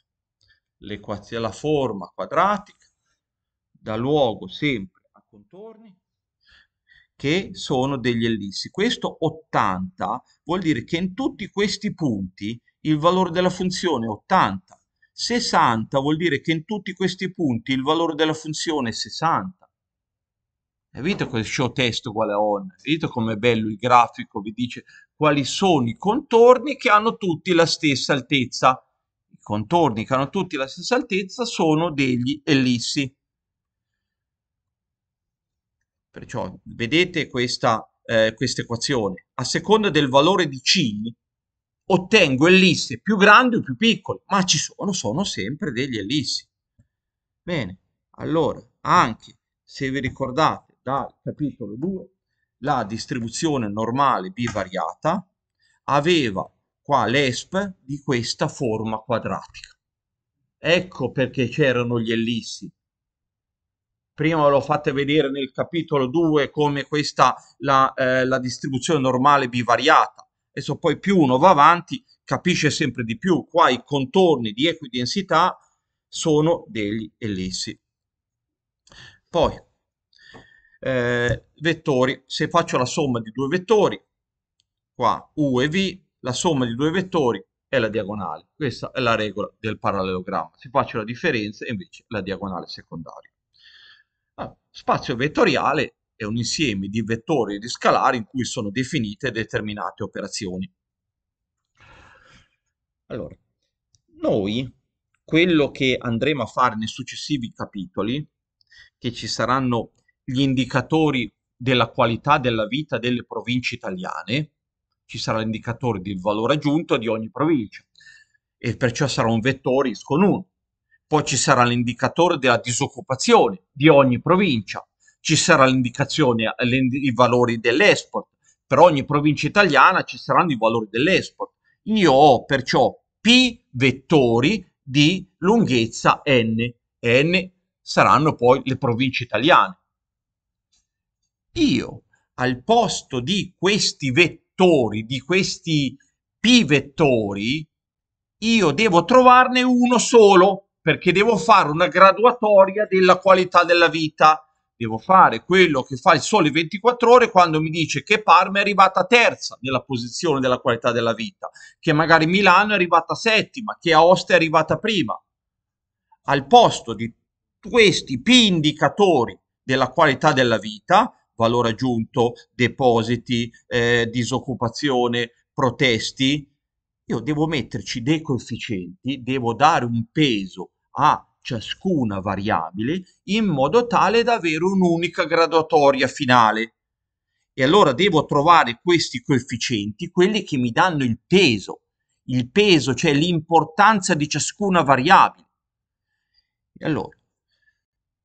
la forma quadratica dà luogo sempre a contorni che sono degli ellissi. Questo 80 vuol dire che in tutti questi punti il valore della funzione è 80. 60 vuol dire che in tutti questi punti il valore della funzione è 60. Avete quel show test uguale a on? Vedete com'è bello il grafico? Vi dice quali sono i contorni che hanno tutti la stessa altezza. I contorni che hanno tutti la stessa altezza sono degli ellissi. Perciò vedete questa eh, equazione. A seconda del valore di C ottengo ellisse più grandi o più piccole, ma ci sono, sono sempre degli ellissi. Bene, allora, anche se vi ricordate dal capitolo 2, la distribuzione normale bivariata aveva qua l'ESP di questa forma quadratica. Ecco perché c'erano gli ellissi. Prima ve l'ho fatta vedere nel capitolo 2 come questa la, eh, la distribuzione normale bivariata. Adesso poi più uno va avanti capisce sempre di più. Qua i contorni di equidensità sono degli ellissi. Poi eh, vettori, se faccio la somma di due vettori, qua U e V, la somma di due vettori è la diagonale. Questa è la regola del parallelogramma. Se faccio la differenza, invece, la diagonale secondaria. spazio vettoriale è un insieme di vettori e di scalari in cui sono definite determinate operazioni. Allora, noi quello che andremo a fare nei successivi capitoli, che ci saranno gli indicatori della qualità della vita delle province italiane, ci sarà l'indicatore del valore aggiunto di ogni provincia e perciò sarà un vettore ISCON1. Poi ci sarà l'indicatore della disoccupazione di ogni provincia, ci sarà l'indicazione, i valori dell'export, per ogni provincia italiana ci saranno i valori dell'export. Io ho perciò P vettori di lunghezza N, N saranno poi le province italiane io al posto di questi vettori, di questi p vettori, io devo trovarne uno solo perché devo fare una graduatoria della qualità della vita. Devo fare quello che fa il sole 24 ore quando mi dice che Parma è arrivata terza nella posizione della qualità della vita, che magari Milano è arrivata settima, che Aosta è arrivata prima. Al posto di questi P indicatori della qualità della vita, valore aggiunto, depositi, eh, disoccupazione, protesti, io devo metterci dei coefficienti, devo dare un peso a ciascuna variabile in modo tale da avere un'unica graduatoria finale. E allora devo trovare questi coefficienti, quelli che mi danno il peso, il peso, cioè l'importanza di ciascuna variabile. E allora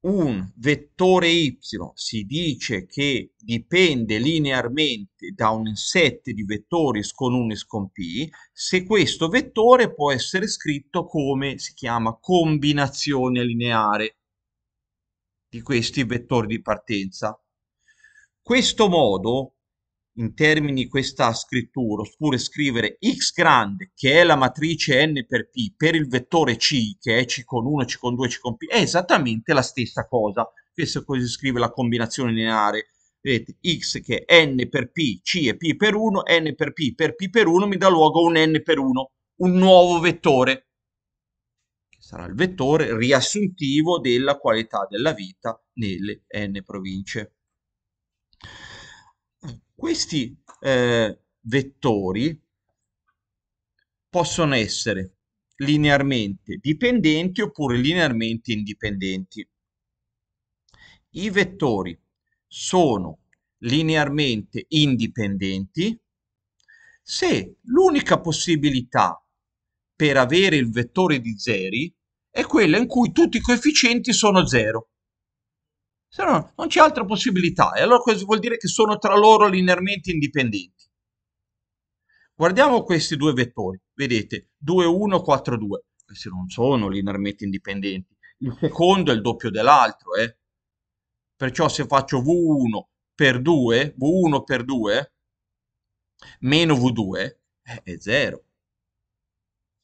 un vettore y si dice che dipende linearmente da un set di vettori con unis con p, se questo vettore può essere scritto come si chiama combinazione lineare di questi vettori di partenza. Questo modo in termini questa scrittura, oppure scrivere x grande, che è la matrice n per p, per il vettore c, che è c con 1, c con 2, c con p, è esattamente la stessa cosa. Questo così scrive la combinazione lineare. Vedete, x che è n per p, c e p per 1, n per p per p per 1 mi dà luogo a un n per 1, un nuovo vettore, che sarà il vettore riassuntivo della qualità della vita nelle n province. Questi eh, vettori possono essere linearmente dipendenti oppure linearmente indipendenti. I vettori sono linearmente indipendenti se l'unica possibilità per avere il vettore di zeri è quella in cui tutti i coefficienti sono zero. Se no, non c'è altra possibilità. E allora questo vuol dire che sono tra loro linearmente indipendenti. Guardiamo questi due vettori. Vedete, 2, 1, 4, 2. Questi non sono linearmente indipendenti. Il secondo è il doppio dell'altro. Eh? Perciò se faccio V1 per 2, V1 per 2, meno V2, eh, è 0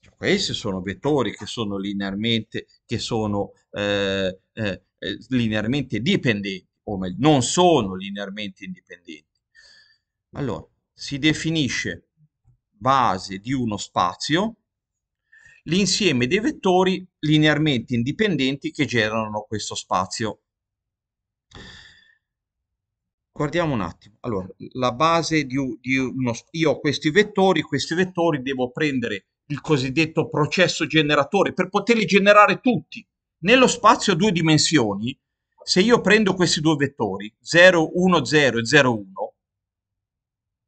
cioè, questi sono vettori che sono linearmente, che sono eh, eh, eh, linearmente dipendenti, o meglio, non sono linearmente indipendenti. Allora, si definisce base di uno spazio l'insieme dei vettori linearmente indipendenti che generano questo spazio. Guardiamo un attimo. Allora, la base di, di uno io ho questi vettori, questi vettori devo prendere il cosiddetto processo generatore per poterli generare tutti nello spazio a due dimensioni, se io prendo questi due vettori, 0, 1, 0 e 0, 1,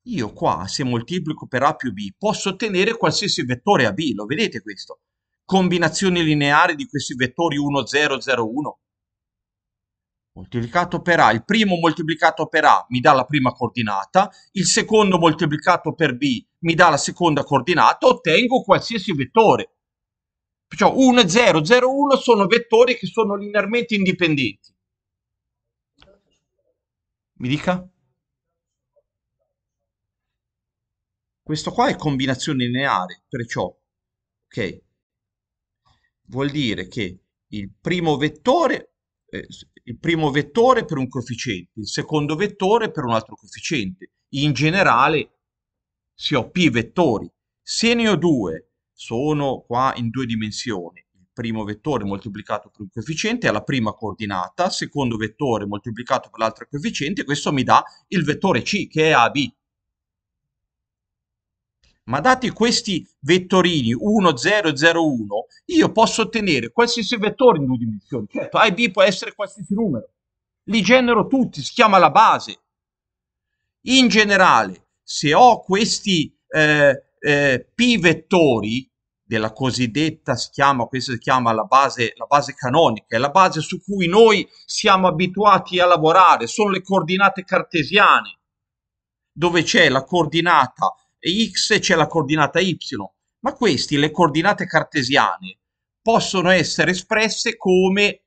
io qua, se moltiplico per A più B, posso ottenere qualsiasi vettore AB, lo vedete questo? Combinazione lineare di questi vettori 1, 0, 0, 1. Moltiplicato per A, il primo moltiplicato per A mi dà la prima coordinata, il secondo moltiplicato per B mi dà la seconda coordinata, ottengo qualsiasi vettore. Perciò 1 e 0, 0, 1 sono vettori che sono linearmente indipendenti. Mi dica? Questo qua è combinazione lineare, perciò, ok, vuol dire che il primo vettore eh, il primo vettore per un coefficiente, il secondo vettore per un altro coefficiente. In generale si ho p vettori. Se ne ho due sono qua in due dimensioni. Il primo vettore moltiplicato per un coefficiente è la prima coordinata, secondo vettore moltiplicato per l'altro coefficiente, questo mi dà il vettore C che è AB. Ma dati questi vettorini 1, 0, 0, 1, io posso ottenere qualsiasi vettore in due dimensioni. Certo, A e B può essere qualsiasi numero. Li genero tutti, si chiama la base. In generale, se ho questi eh, eh, P vettori della cosiddetta, si chiama, questa si chiama la base, la base canonica, è la base su cui noi siamo abituati a lavorare, sono le coordinate cartesiane, dove c'è la coordinata x e c'è la coordinata y, ma queste, le coordinate cartesiane, possono essere espresse come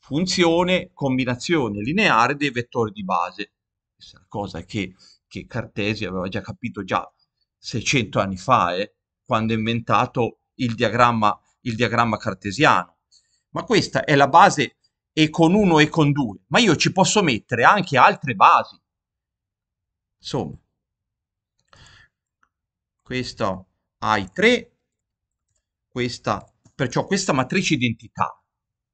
funzione combinazione lineare dei vettori di base. Questa è una cosa che, che Cartesi aveva già capito già 600 anni fa, eh, quando ha inventato il diagramma, il diagramma cartesiano. Ma questa è la base e con 1 e con 2, ma io ci posso mettere anche altre basi. Insomma, questa ha i 3, questa, perciò questa matrice identità,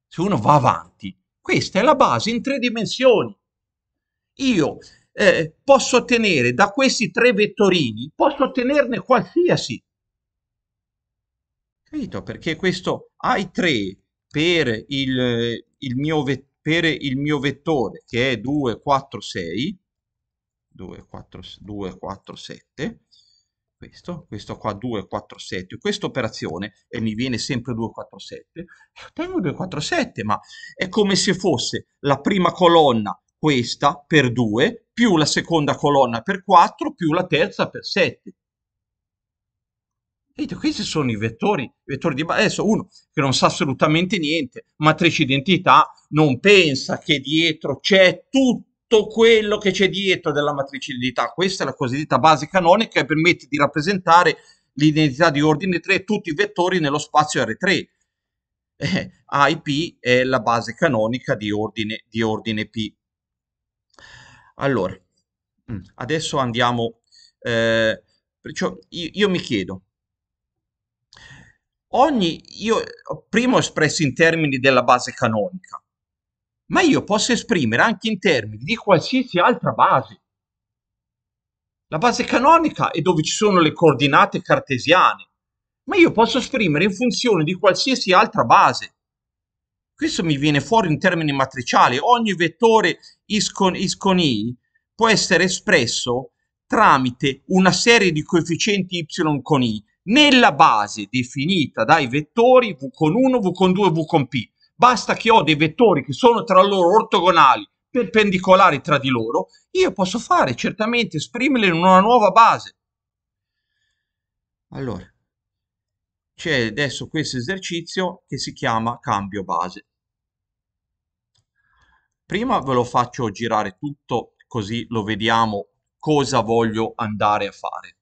se uno va avanti, questa è la base in tre dimensioni. Io eh, posso ottenere da questi tre vettorini, posso ottenerne qualsiasi. Capito? Perché questo A3 per il, il mio, per il mio vettore che è 2, 4, 6, 2, 4, 2, 4 7, questo, questo qua 2, 4, 7, questa operazione, e mi viene sempre 2, 4, 7, ottengo 2, 4, 7, ma è come se fosse la prima colonna questa per 2 più la seconda colonna per 4 più la terza per 7. Vedete, questi sono i vettori, i vettori di base. Adesso uno che non sa assolutamente niente, matrice identità, non pensa che dietro c'è tutto quello che c'è dietro della matrice identità. Questa è la cosiddetta base canonica che permette di rappresentare l'identità di ordine 3 tutti i vettori nello spazio R3. Eh, IP è la base canonica di ordine, di ordine P. Allora, mm. adesso andiamo, eh, perciò io, io, mi chiedo, ogni, io prima ho espresso in termini della base canonica, ma io posso esprimere anche in termini di qualsiasi altra base. La base canonica è dove ci sono le coordinate cartesiane, ma io posso esprimere in funzione di qualsiasi altra base questo mi viene fuori in termini matriciali, ogni vettore is con i può essere espresso tramite una serie di coefficienti y con i nella base definita dai vettori v con 1, v con 2, v con p. Basta che ho dei vettori che sono tra loro ortogonali, perpendicolari tra di loro, io posso fare certamente esprimerli in una nuova base. Allora, c'è adesso questo esercizio che si chiama cambio base. Prima ve lo faccio girare tutto così lo vediamo cosa voglio andare a fare.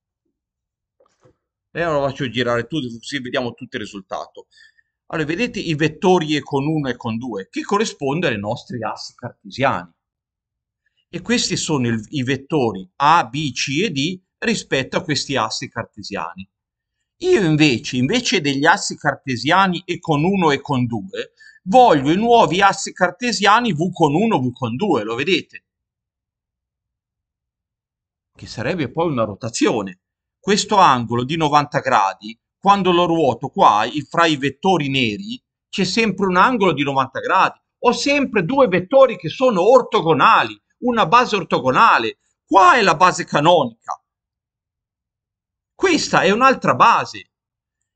E allora lo faccio girare tutto così vediamo tutto il risultato. Allora vedete i vettori E con 1 e con 2 che corrisponde ai nostri assi cartesiani. E questi sono il, i vettori A, B, C e D rispetto a questi assi cartesiani. Io invece, invece degli assi cartesiani E con 1 e con 2, voglio i nuovi assi cartesiani V con 1, V con 2, lo vedete? Che sarebbe poi una rotazione. Questo angolo di 90 gradi, quando lo ruoto qua, fra i vettori neri, c'è sempre un angolo di 90 gradi. Ho sempre due vettori che sono ortogonali, una base ortogonale. Qua è la base canonica, questa è un'altra base.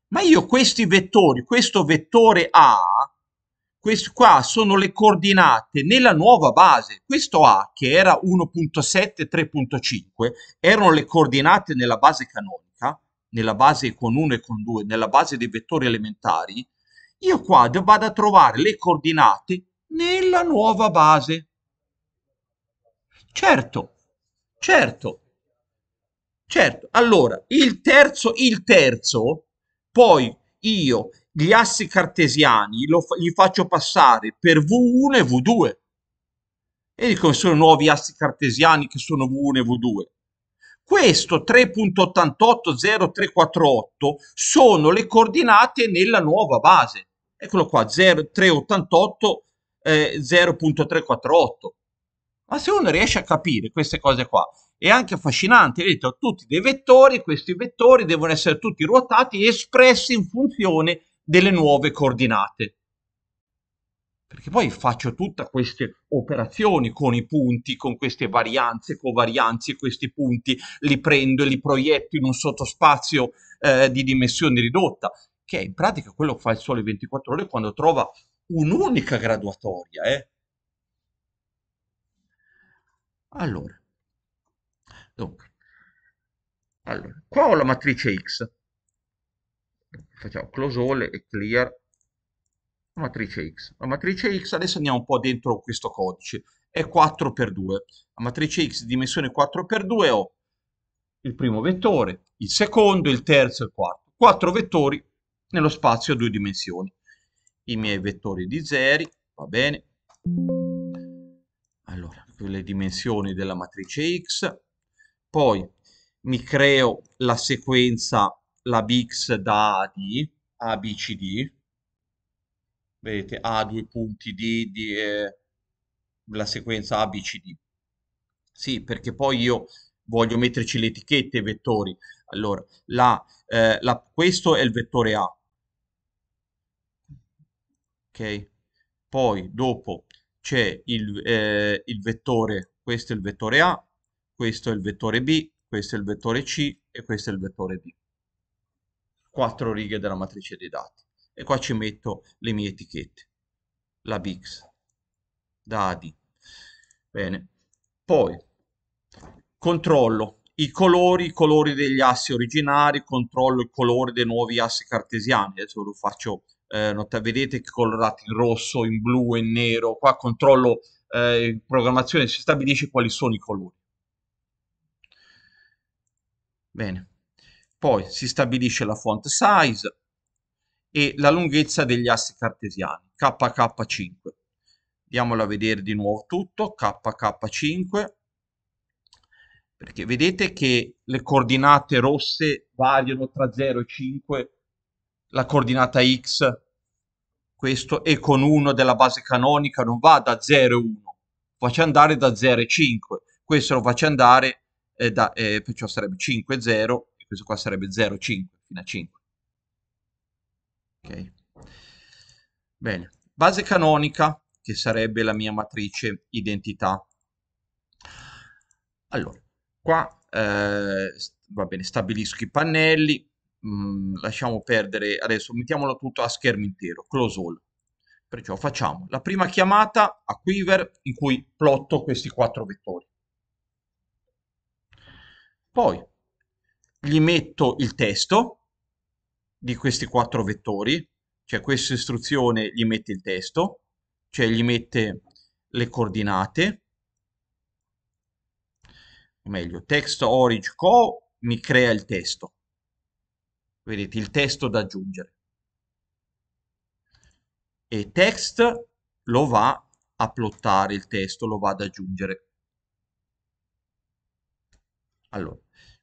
Ma io questi vettori, questo vettore A, questo qua sono le coordinate nella nuova base. Questo A, che era 1.7, 3.5, erano le coordinate nella base canonica, nella base con 1 e con 2, nella base dei vettori elementari. Io qua vado a trovare le coordinate nella nuova base. Certo, certo, Certo, allora, il terzo, il terzo, poi io gli assi cartesiani lo, li faccio passare per V1 e V2. E dicono sono nuovi assi cartesiani che sono V1 e V2. Questo 3.880,348 sono le coordinate nella nuova base. Eccolo qua, 388 eh, 0.348. Ma se uno riesce a capire queste cose qua, è anche affascinante, vedete, ho tutti dei vettori, questi vettori devono essere tutti ruotati e espressi in funzione delle nuove coordinate. Perché poi faccio tutte queste operazioni con i punti, con queste varianze, covarianze, questi punti li prendo e li proietto in un sottospazio eh, di dimensione ridotta, che è in pratica quello che fa il sole 24 ore quando trova un'unica graduatoria. Eh. Allora, Dunque, allora, qua ho la matrice X. Facciamo close all e clear la matrice X. La matrice X, adesso andiamo un po' dentro questo codice, è 4x2. La matrice X di dimensione 4x2 ho il primo vettore, il secondo, il terzo e il quarto. Quattro vettori nello spazio a due dimensioni. I miei vettori di zeri, va bene. Allora, le dimensioni della matrice X, poi mi creo la sequenza, la bix da A D, A, B, C, D, vedete A due punti D, D eh, la sequenza A, B, C, D. Sì, perché poi io voglio metterci le etichette i vettori. Allora, la, eh, la, questo è il vettore A. Ok? Poi dopo c'è il, eh, il vettore, questo è il vettore A, questo è il vettore B, questo è il vettore C e questo è il vettore D. Quattro righe della matrice dei dati. E qua ci metto le mie etichette, la BIX, da A Bene, poi controllo i colori, i colori degli assi originari, controllo il colore dei nuovi assi cartesiani. Adesso lo faccio eh, notare, vedete che colorati in rosso, in blu e in nero. Qua controllo eh, programmazione si stabilisce quali sono i colori. Bene. Poi si stabilisce la font size e la lunghezza degli assi cartesiani, KK5. Andiamola a vedere di nuovo tutto, KK5, perché vedete che le coordinate rosse variano tra 0 e 5, la coordinata x, questo, e con 1 della base canonica non va da 0 e 1, faccio andare da 0 e 5, questo lo faccio andare eh, da, eh, perciò sarebbe 5, 0, e questo qua sarebbe 0, 5, fino a 5. Ok. Bene. Base canonica, che sarebbe la mia matrice identità. Allora, qua eh, va bene, stabilisco i pannelli, mh, mm, lasciamo perdere, adesso mettiamolo tutto a schermo intero, close all. Perciò facciamo la prima chiamata a quiver in cui plotto questi quattro vettori. Poi gli metto il testo di questi quattro vettori, cioè questa istruzione gli mette il testo, cioè gli mette le coordinate, o meglio, text orange co mi crea il testo. Vedete, il testo da aggiungere. E text lo va a plottare il testo, lo va ad aggiungere. Allora,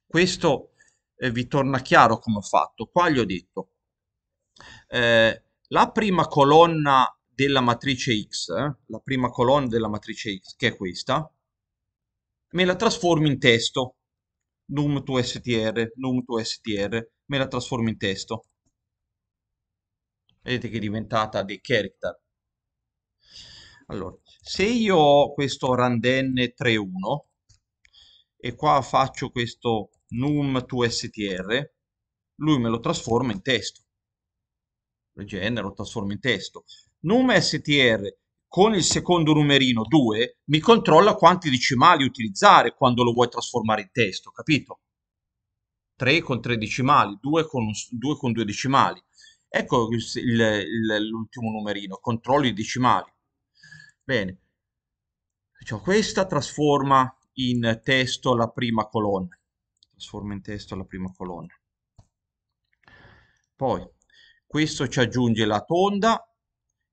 questo eh, vi torna chiaro come ho fatto. Qua gli ho detto, eh, la prima colonna della matrice X, eh, la prima colonna della matrice X, che è questa, me la trasformo in testo, num2str, num2str, me la trasformo in testo. Vedete che è diventata dei character. Allora, se io ho questo randenne 3.1 e qua faccio questo num2str, lui me lo trasforma in testo. Rigenero, trasforma in testo. num.str con il secondo numerino 2 mi controlla quanti decimali utilizzare quando lo vuoi trasformare in testo, capito? 3 con 3 decimali, 2 con, 2, con 2 decimali. Ecco l'ultimo numerino, controllo i decimali. Bene, cioè, questa trasforma in testo la prima colonna trasformo in testo la prima colonna. Poi questo ci aggiunge la tonda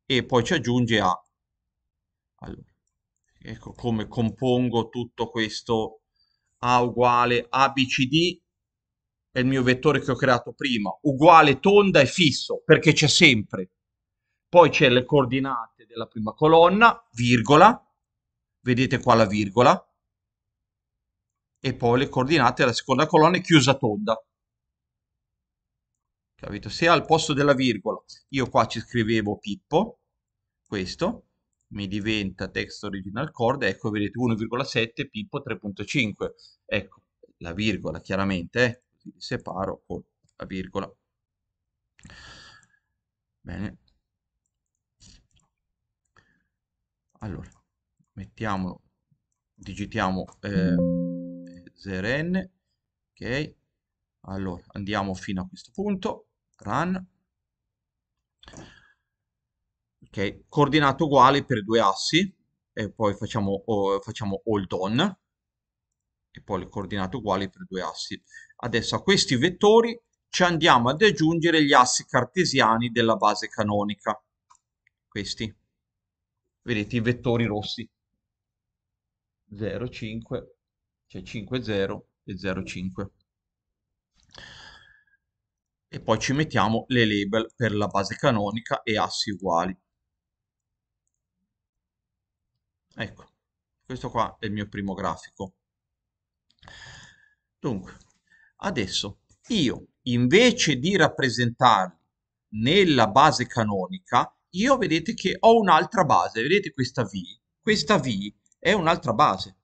e poi ci aggiunge A. Allora, ecco come compongo tutto questo A uguale ABCD è il mio vettore che ho creato prima, uguale tonda e fisso, perché c'è sempre. Poi c'è le coordinate della prima colonna, virgola, vedete qua la virgola, e poi le coordinate alla seconda colonna è chiusa tonda. Capito? Se al posto della virgola io qua ci scrivevo Pippo, questo mi diventa text original chord, ecco vedete 1,7 Pippo 3.5, ecco la virgola chiaramente, eh? separo con la virgola. Bene. Allora, mettiamolo, digitiamo... Eh, 0n, ok? Allora, andiamo fino a questo punto, run, ok? Coordinate uguali per due assi, e poi facciamo, oh, facciamo hold on, e poi le coordinate uguali per due assi. Adesso a questi vettori ci andiamo ad aggiungere gli assi cartesiani della base canonica, questi, vedete i vettori rossi, 0, 5, cioè 5,0 e 0,5. E poi ci mettiamo le label per la base canonica e assi uguali. Ecco, questo qua è il mio primo grafico. Dunque, adesso io invece di rappresentarli nella base canonica, io vedete che ho un'altra base, vedete questa V? Questa V è un'altra base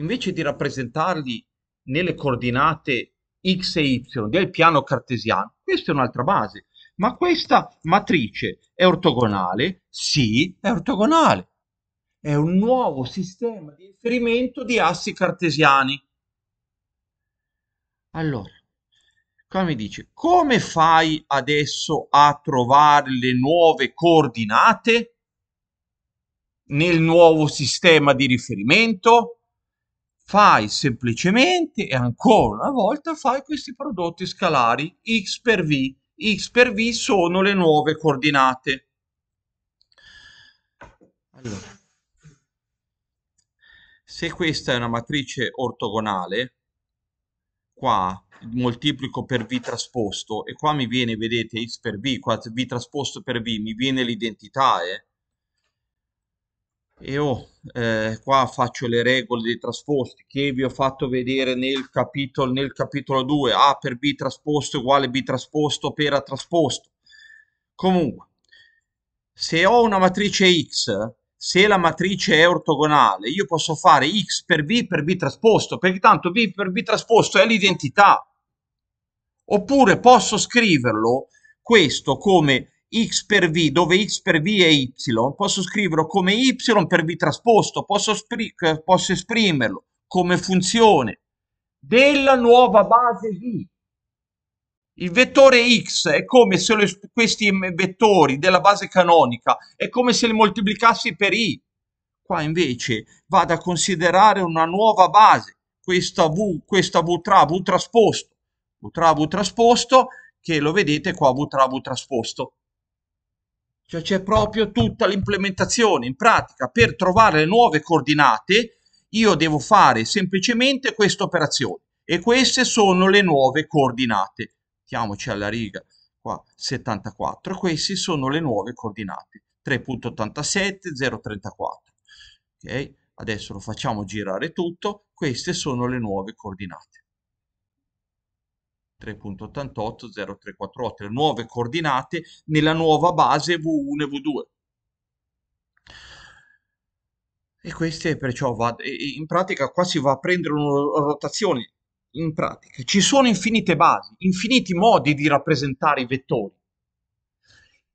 invece di rappresentarli nelle coordinate x e y del piano cartesiano, questa è un'altra base. Ma questa matrice è ortogonale? Sì, è ortogonale. È un nuovo sistema di riferimento di assi cartesiani. Allora, come dice, come fai adesso a trovare le nuove coordinate nel nuovo sistema di riferimento? fai semplicemente e ancora una volta fai questi prodotti scalari x per v x per v sono le nuove coordinate allora, se questa è una matrice ortogonale qua moltiplico per v trasposto e qua mi viene vedete x per v qua v trasposto per v mi viene l'identità eh? e io eh, qua faccio le regole dei trasposti che vi ho fatto vedere nel capitolo, nel capitolo 2 A per B trasposto uguale B trasposto per A trasposto comunque se ho una matrice X se la matrice è ortogonale io posso fare X per B per B trasposto perché tanto B per B trasposto è l'identità oppure posso scriverlo questo come x per v, dove x per v è y, posso scriverlo come y per v trasposto, posso, eh, posso esprimerlo come funzione della nuova base v. Il vettore x è come se lo, questi vettori della base canonica è come se li moltiplicassi per i. Qua invece vado a considerare una nuova base, questa v, questa v tra, v trasposto, v tra, v trasposto, che lo vedete qua, v tra, v trasposto. Cioè c'è proprio tutta l'implementazione. In pratica, per trovare le nuove coordinate, io devo fare semplicemente questa operazione. E queste sono le nuove coordinate. Mettiamoci alla riga qua 74. Queste sono le nuove coordinate. 3.87, 034. Ok? Adesso lo facciamo girare tutto. Queste sono le nuove coordinate. 3.880348, le nuove coordinate nella nuova base V1 e V2. E queste perciò va, in pratica qua si va a prendere una rotazione, in pratica ci sono infinite basi, infiniti modi di rappresentare i vettori.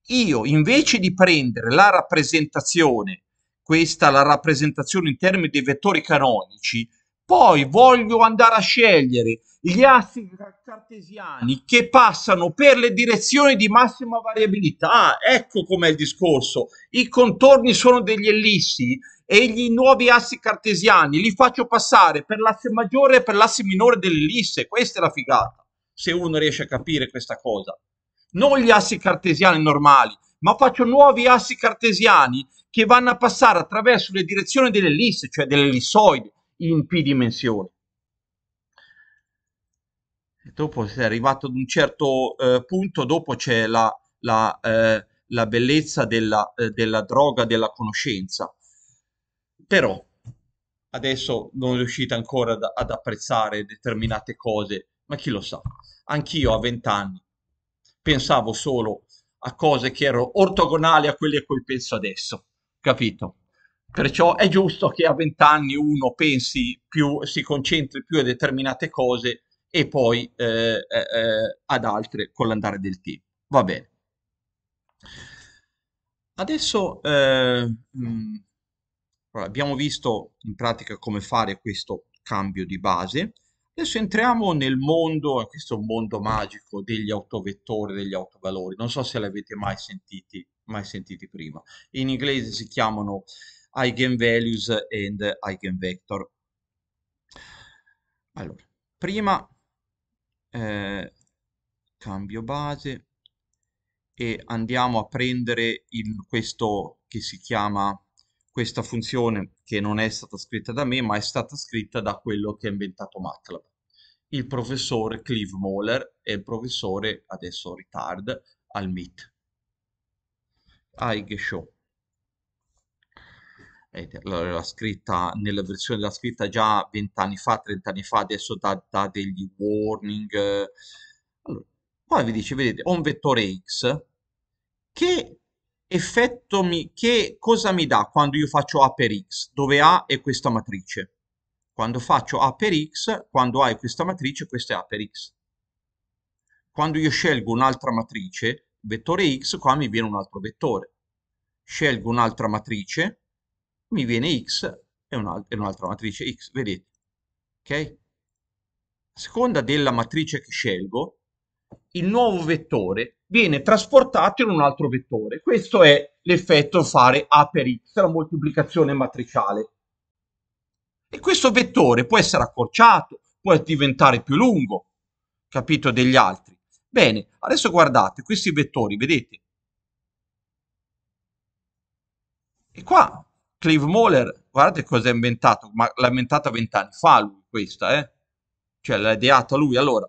Io invece di prendere la rappresentazione, questa la rappresentazione in termini di vettori canonici, poi voglio andare a scegliere gli assi cartesiani che passano per le direzioni di massima variabilità. Ah, ecco com'è il discorso. I contorni sono degli ellissi e gli nuovi assi cartesiani li faccio passare per l'asse maggiore e per l'asse minore dell'ellisse. Questa è la figata, se uno riesce a capire questa cosa. Non gli assi cartesiani normali, ma faccio nuovi assi cartesiani che vanno a passare attraverso le direzioni dell'ellisse, cioè dell'ellissoide, in p dimensioni. E dopo sei arrivato ad un certo eh, punto, dopo c'è la, la, eh, la bellezza della, eh, della, droga, della conoscenza. Però adesso non riuscite ancora ad, ad apprezzare determinate cose, ma chi lo sa. Anch'io a vent'anni pensavo solo a cose che erano ortogonali a quelle a cui penso adesso, capito? Perciò è giusto che a vent'anni uno pensi più, si concentri più a determinate cose e poi eh, eh, eh, ad altre con l'andare del tempo. Va bene. Adesso eh, mh, mm, abbiamo visto in pratica come fare questo cambio di base. Adesso entriamo nel mondo, questo è un mondo magico degli autovettori, degli autovalori. Non so se l'avete mai sentiti, mai sentiti prima. In inglese si chiamano eigenvalues and eigenvector. Allora, prima eh, cambio base e andiamo a prendere il, questo che si chiama questa funzione che non è stata scritta da me ma è stata scritta da quello che ha inventato MATLAB il professore Clive Moller e il professore adesso ritard al MIT Aige Show allora, la scritta, nella versione della scritta già vent'anni fa, trent'anni fa, adesso dà, dà degli warning. Allora, poi vi dice, vedete, ho un vettore x, che effetto mi, che cosa mi dà quando io faccio A per x, dove A è questa matrice? Quando faccio A per x, quando A è questa matrice, questa è A per x. Quando io scelgo un'altra matrice, vettore x, qua mi viene un altro vettore. Scelgo un'altra matrice, mi viene x e, un'altra matrice x, vedete? Ok? A seconda della matrice che scelgo, il nuovo vettore viene trasportato in un altro vettore. Questo è l'effetto fare A per x, la moltiplicazione matriciale. E questo vettore può essere accorciato, può diventare più lungo, capito, degli altri. Bene, adesso guardate questi vettori, vedete? E qua Clive Moller, guardate cosa ha inventato, ma l'ha inventata vent'anni fa lui questa, eh? Cioè l'ha ideata lui. Allora,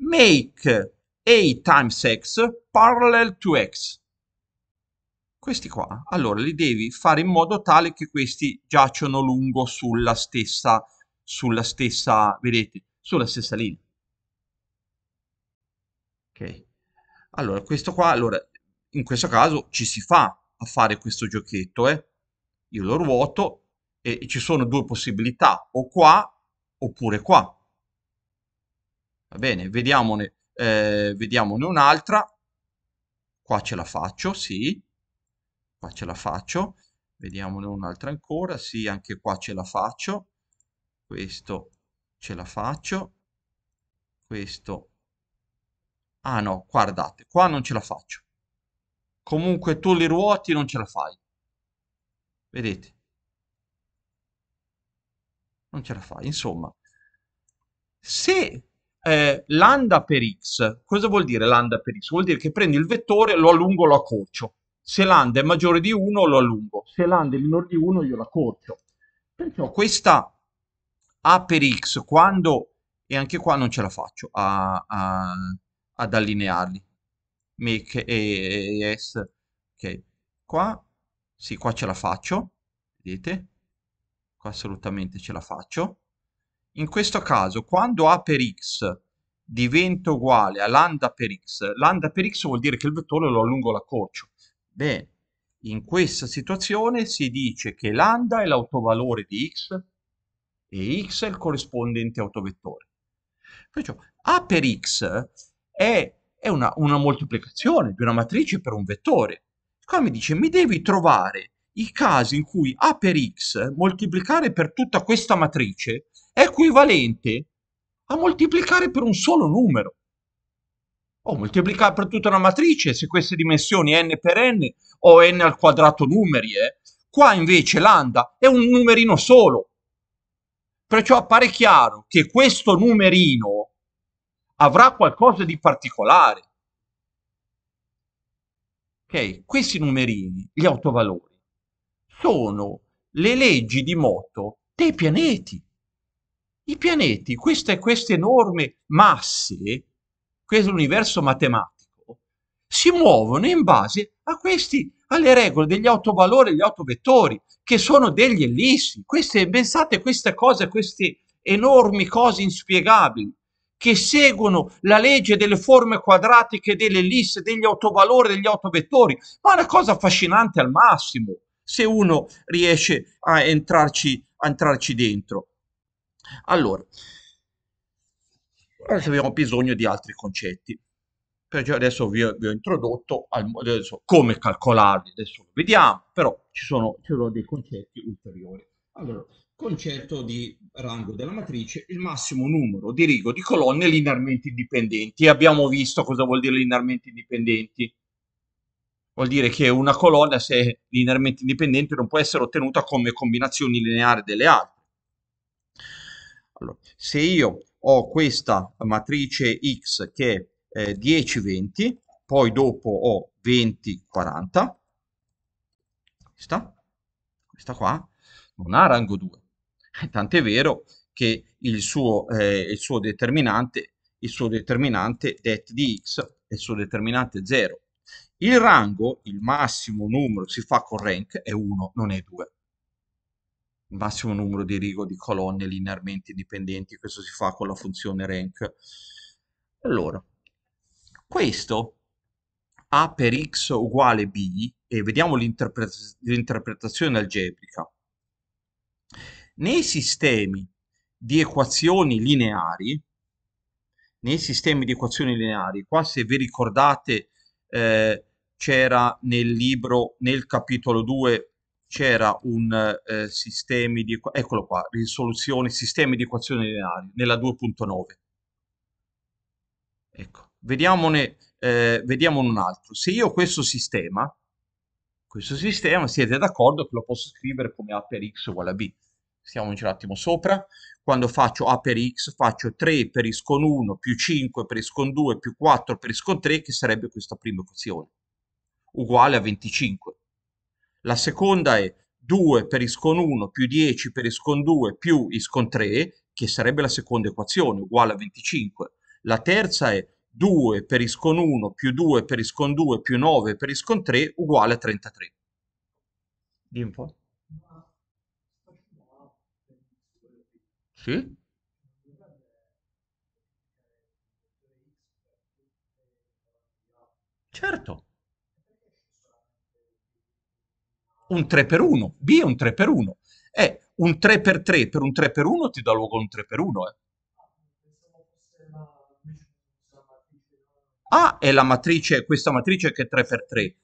make A times X parallel to X. Questi qua, allora li devi fare in modo tale che questi giacciono lungo sulla stessa, sulla stessa, vedete, sulla stessa linea. Ok. Allora, questo qua, allora, in questo caso ci si fa a fare questo giochetto, eh? io lo ruoto e ci sono due possibilità, o qua oppure qua. Va bene, vediamone, eh, vediamone un'altra. Qua ce la faccio, sì, qua ce la faccio. Vediamone un'altra ancora, sì, anche qua ce la faccio. Questo ce la faccio. Questo. Ah no, guardate, qua non ce la faccio. Comunque tu li ruoti non ce la fai vedete non ce la fa insomma se eh, lambda per x cosa vuol dire lambda per x vuol dire che prendo il vettore lo allungo lo accorcio se lambda è maggiore di 1 lo allungo se lambda è minore di 1 io lo accorcio perciò questa a per x quando e anche qua non ce la faccio a, a, ad allinearli make e, e s ok qua sì, qua ce la faccio, vedete? Qua assolutamente ce la faccio. In questo caso, quando A per x diventa uguale a lambda per x, lambda per x vuol dire che il vettore lo allungo l'accorcio. Bene, in questa situazione si dice che lambda è l'autovalore di x e x è il corrispondente autovettore. Perciò A per x è, è una, una moltiplicazione di una matrice per un vettore. Qua mi dice, mi devi trovare i casi in cui A per X moltiplicare per tutta questa matrice è equivalente a moltiplicare per un solo numero. O oh, moltiplicare per tutta una matrice, se queste dimensioni n per n o n al quadrato numeri, eh. Qua invece lambda è un numerino solo. Perciò appare chiaro che questo numerino avrà qualcosa di particolare. Okay? Questi numerini, gli autovalori, sono le leggi di moto dei pianeti. I pianeti, queste, queste enormi masse, questo universo matematico, si muovono in base a questi, alle regole degli autovalori e gli autovettori, che sono degli ellissi. Queste, pensate queste cose, queste enormi cose inspiegabili che seguono la legge delle forme quadratiche, delle ellisse, degli autovalori, degli autovettori, ma è una cosa affascinante al massimo se uno riesce a entrarci, a entrarci dentro. Allora, adesso abbiamo bisogno di altri concetti. Perciò adesso vi ho, vi ho introdotto al, adesso, come calcolarli, adesso lo vediamo, però ci sono, ci sono dei concetti ulteriori. Allora, concetto di rango della matrice il massimo numero di rigo di colonne linearmente indipendenti. Abbiamo visto cosa vuol dire linearmente indipendenti. Vuol dire che una colonna, se è linearmente indipendente, non può essere ottenuta come combinazioni lineari delle altre. Allora, se io ho questa matrice X che è 10-20, eh, poi dopo ho 20-40, questa, questa qua, non ha rango 2 eh, tant'è vero che il suo, eh, il suo determinante il suo determinante det di x è il suo determinante 0. Il rango, il massimo numero, si fa con rank, è 1, non è 2. Il massimo numero di righe di colonne linearmente indipendenti, questo si fa con la funzione rank. Allora, questo a per x uguale b, e vediamo l'interpretazione algebrica, nei sistemi di equazioni lineari, nei sistemi di equazioni lineari, qua se vi ricordate eh, c'era nel libro, nel capitolo 2, c'era un eh, sistemi di, eccolo qua, risoluzione, sistemi di equazioni lineari, nella 2.9. Ecco, vediamone, eh, vediamone un altro. Se io ho questo sistema, questo sistema, siete d'accordo che lo posso scrivere come A per X uguale a B stiamoci un attimo sopra, quando faccio A per X faccio 3 per X con 1 più 5 per X con 2 più 4 per X con 3 che sarebbe questa prima equazione, uguale a 25. La seconda è 2 per X con 1 più 10 per X con 2 più X con 3 che sarebbe la seconda equazione, uguale a 25. La terza è 2 per X con 1 più 2 per X con 2 più 9 per X con 3 uguale a 33. Di un po'. Sì? Certo. Un 3 per 1, B è un 3 per 1. È un 3 per 3 per un 3 per 1 ti dà luogo a un 3 per 1. Eh. Ah, è la matrice, questa matrice che è 3 per 3.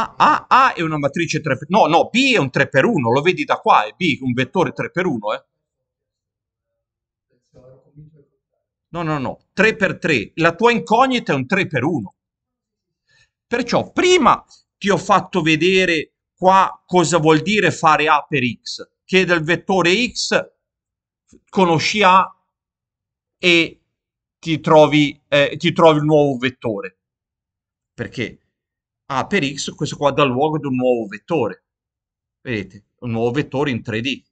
A, A, A è una matrice 3 per... No, no, B è un 3 per 1, lo vedi da qua, è B, un vettore 3 per 1, eh. No, no, no, 3 per 3. La tua incognita è un 3 per 1. Perciò prima ti ho fatto vedere qua cosa vuol dire fare A per X, che del vettore X conosci A e ti trovi, eh, ti trovi il nuovo vettore. Perché ah, per x questo qua dà luogo ad un nuovo vettore. Vedete, un nuovo vettore in 3D.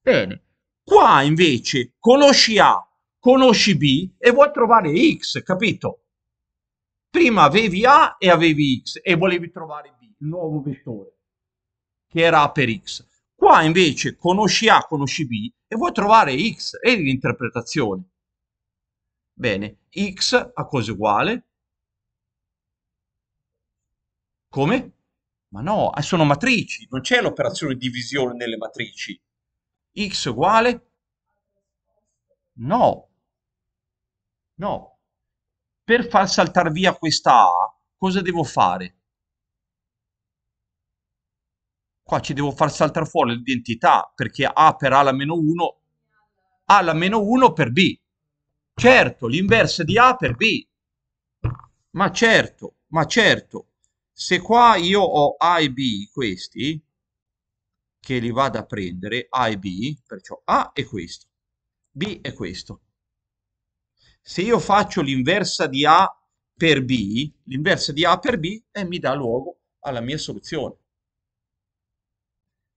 Bene, qua invece conosci A, conosci B e vuoi trovare x, capito? Prima avevi A e avevi x e volevi trovare B, il nuovo vettore, che era A per x. Qua invece conosci A, conosci B e vuoi trovare x, è l'interpretazione. Bene, x a cosa uguale? Come? Ma no, ah, sono matrici, non c'è l'operazione di divisione nelle matrici. X uguale? No. No. Per far saltare via questa A, cosa devo fare? Qua ci devo far saltare fuori l'identità, perché A per A alla meno 1, A alla meno 1 per B. Certo, l'inversa di A per B. Ma certo, ma certo se qua io ho A e B, questi, che li vado a prendere, A e B, perciò A è questo, B è questo. Se io faccio l'inversa di A per B, l'inversa di A per B eh, mi dà luogo alla mia soluzione.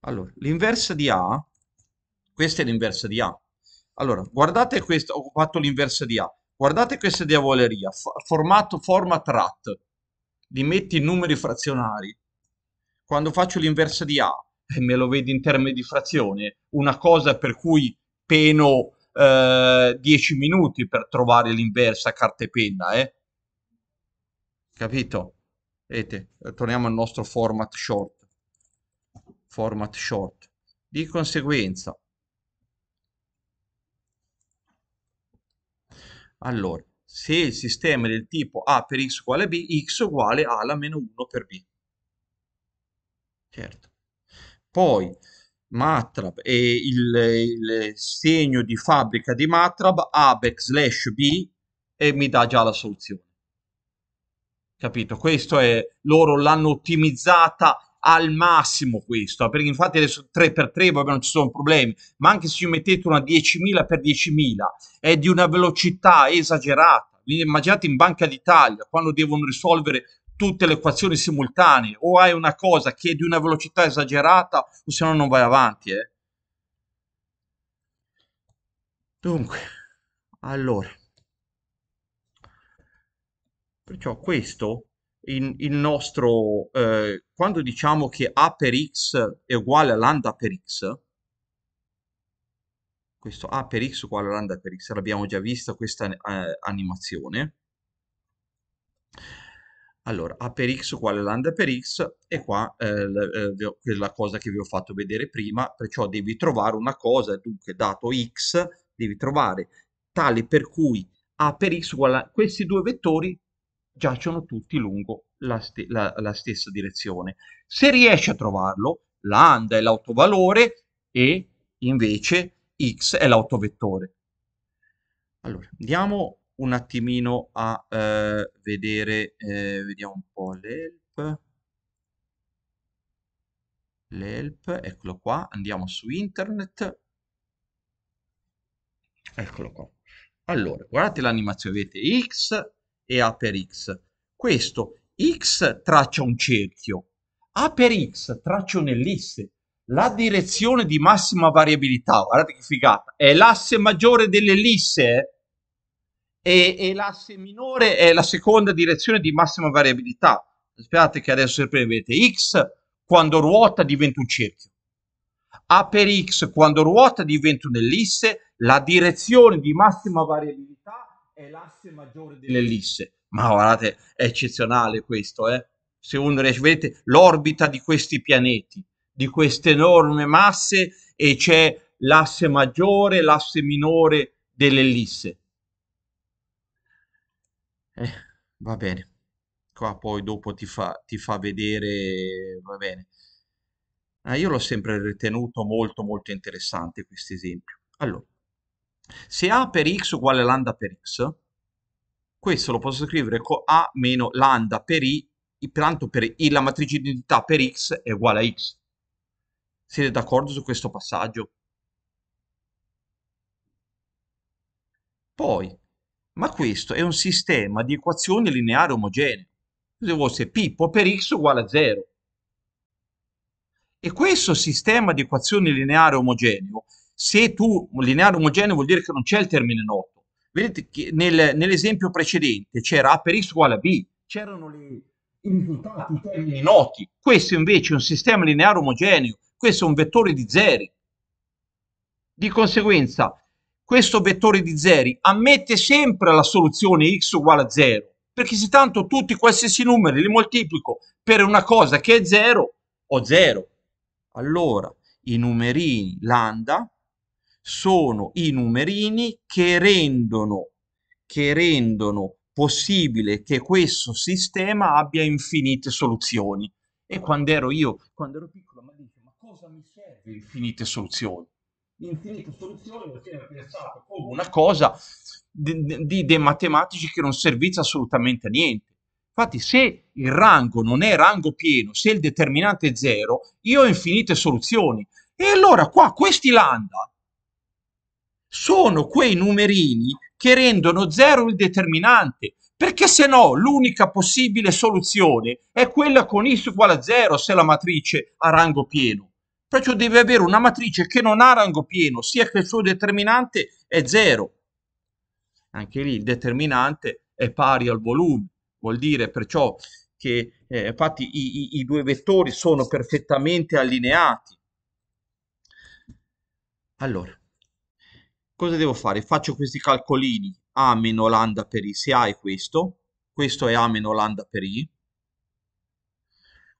Allora, l'inversa di A, questa è l'inversa di A. Allora, guardate questo, ho fatto l'inversa di A. Guardate questa diavoleria, formato format rat li metti in numeri frazionari. Quando faccio l'inversa di A e me lo vedi in termini di frazione, una cosa per cui peno 10 eh, minuti per trovare l'inversa carta e penna, eh? Capito? Vedete, torniamo al nostro format short. Format short. Di conseguenza, allora, se il sistema è del tipo A per x uguale b, x uguale a alla meno 1 per b. Certo. Poi Matlab e il, il, segno di fabbrica di Matlab A backslash b e mi dà già la soluzione. Capito? Questo è, loro l'hanno ottimizzata al massimo questo, eh, perché infatti adesso 3x3 vabbè, non ci sono problemi, ma anche se ci mettete una 10.000x10.000 è di una velocità esagerata. Immaginate in Banca d'Italia quando devono risolvere tutte le equazioni simultanee, o hai una cosa che è di una velocità esagerata, o se no non vai avanti. Eh. Dunque, allora, perciò questo in, il nostro, eh, quando diciamo che A per X è uguale a lambda per X, questo A per X uguale a lambda per X, l'abbiamo già vista questa eh, animazione, allora, A per x uguale a lambda per x, e qua eh, eh la cosa che vi ho fatto vedere prima, perciò devi trovare una cosa, dunque dato x, devi trovare tale per cui A per x uguale a... Questi due vettori giacciono tutti lungo la, st- la, la stessa direzione. Se riesce a trovarlo, lambda è l'autovalore e invece X è l'autovettore. Allora, andiamo un attimino a eh, vedere, eh, vediamo un po' l'help. L'help, eccolo qua, andiamo su internet. Eccolo qua. Allora, guardate l'animazione, vedete X e A per X. Questo, X traccia un cerchio, A per X traccia un'ellisse. La direzione di massima variabilità, guardate che figata, è l'asse maggiore dell'ellisse eh? e, e l'asse minore è la seconda direzione di massima variabilità. Aspettate che adesso vedete, X quando ruota diventa un cerchio. A per X quando ruota diventa un'ellisse, la direzione di massima variabilità è l'asse maggiore dell'ellisse. Ma guardate, è eccezionale questo, eh? Se uno riesce, vedete l'orbita di questi pianeti, di queste enorme masse e c'è l'asse maggiore, l'asse minore dell'ellisse. Eh, va bene, qua poi dopo ti fa, ti fa vedere, va bene. Ah, io l'ho sempre ritenuto molto molto interessante questo esempio. Allora, se A per x uguale lambda per x, questo lo posso scrivere con A meno lambda per i, tanto per i la matrice di identità per x è uguale a x. Siete d'accordo su questo passaggio? Poi, ma questo è un sistema di equazioni lineari omogenee. Se fosse Pippo per x uguale a 0. E questo sistema di equazioni lineare omogeneo se tu lineare omogeneo vuol dire che non c'è il termine noto. Vedete che nel, nell'esempio precedente c'era A per x uguale a b, c'erano le, i risultati, i termini noti. Questo invece è un sistema lineare omogeneo, questo è un vettore di zeri. Di conseguenza, questo vettore di zeri ammette sempre la soluzione x uguale a 0, perché se tanto tutti qualsiasi numeri li moltiplico per una cosa che è 0, ho 0. Allora, i numerini lambda sono i numerini che rendono, che rendono possibile che questo sistema abbia infinite soluzioni. E quando ero io, quando ero piccolo, mi dice, ma cosa mi serve infinite soluzioni? Infinite soluzioni perché era pensato come una cosa di, di, dei matematici che non servisse assolutamente a niente. Infatti, se il rango non è rango pieno, se il determinante è zero, io ho infinite soluzioni. E allora qua questi lambda sono quei numerini che rendono zero il determinante, perché se no l'unica possibile soluzione è quella con x uguale a zero se la matrice ha rango pieno. Perciò deve avere una matrice che non ha rango pieno, sia che il suo determinante è zero. Anche lì il determinante è pari al volume, vuol dire perciò che eh, infatti i, i, i due vettori sono perfettamente allineati. Allora, cosa devo fare? Faccio questi calcolini A meno lambda per I, se A è questo, questo è A meno lambda per I,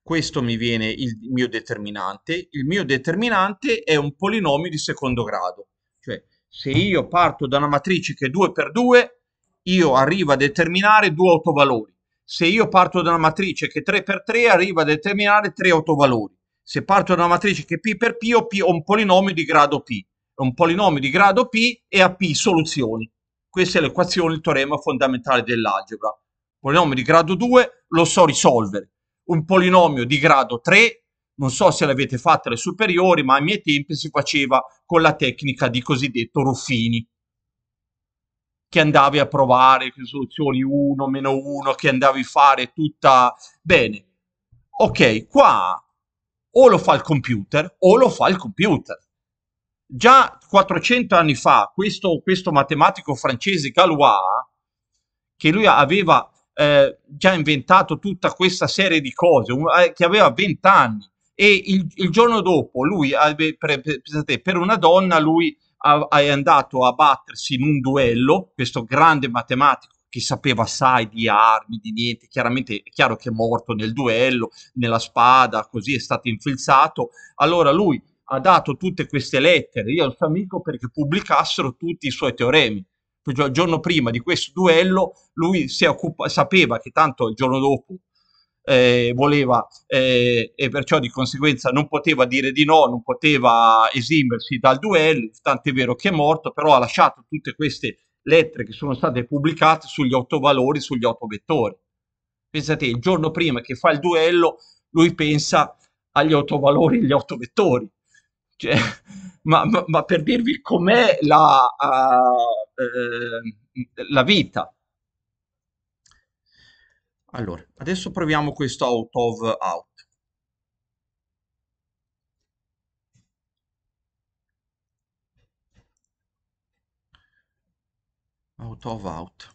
questo mi viene il mio determinante, il mio determinante è un polinomio di secondo grado, cioè se io parto da una matrice che è 2 per 2, io arrivo a determinare due autovalori, se io parto da una matrice che è 3 per 3, arrivo a determinare tre autovalori, se parto da una matrice che è P per P, ho, ho un polinomio di grado P, un polinomio di grado P e a P soluzioni. Questa è l'equazione, il teorema fondamentale dell'algebra. Un polinomio di grado 2 lo so risolvere. Un polinomio di grado 3, non so se l'avete fatto alle superiori, ma ai miei tempi si faceva con la tecnica di cosiddetto Ruffini che andavi a provare soluzioni 1, meno 1, che andavi a fare tutta... Bene, ok, qua o lo fa il computer o lo fa il computer. Già 400 anni fa questo, questo matematico francese Galois, che lui aveva eh, già inventato tutta questa serie di cose, un, eh, che aveva 20 anni, e il, il giorno dopo lui, ave, per, pensate, per una donna, lui a, è andato a battersi in un duello, questo grande matematico che sapeva assai di armi, di niente, chiaramente è chiaro che è morto nel duello, nella spada, così è stato infilzato. Allora lui ha dato tutte queste lettere io al suo amico perché pubblicassero tutti i suoi teoremi. Il giorno prima di questo duello lui occupa- sapeva che tanto il giorno dopo eh, voleva eh, e perciò di conseguenza non poteva dire di no, non poteva esimersi dal duello, tant'è vero che è morto, però ha lasciato tutte queste lettere che sono state pubblicate sugli otto valori, sugli otto vettori. Pensate, il giorno prima che fa il duello lui pensa agli otto valori agli otto vettori. Cioè, ma, ma, ma, per dirvi com'è la, uh, eh, la vita. Allora, adesso proviamo questo out of out. out of out.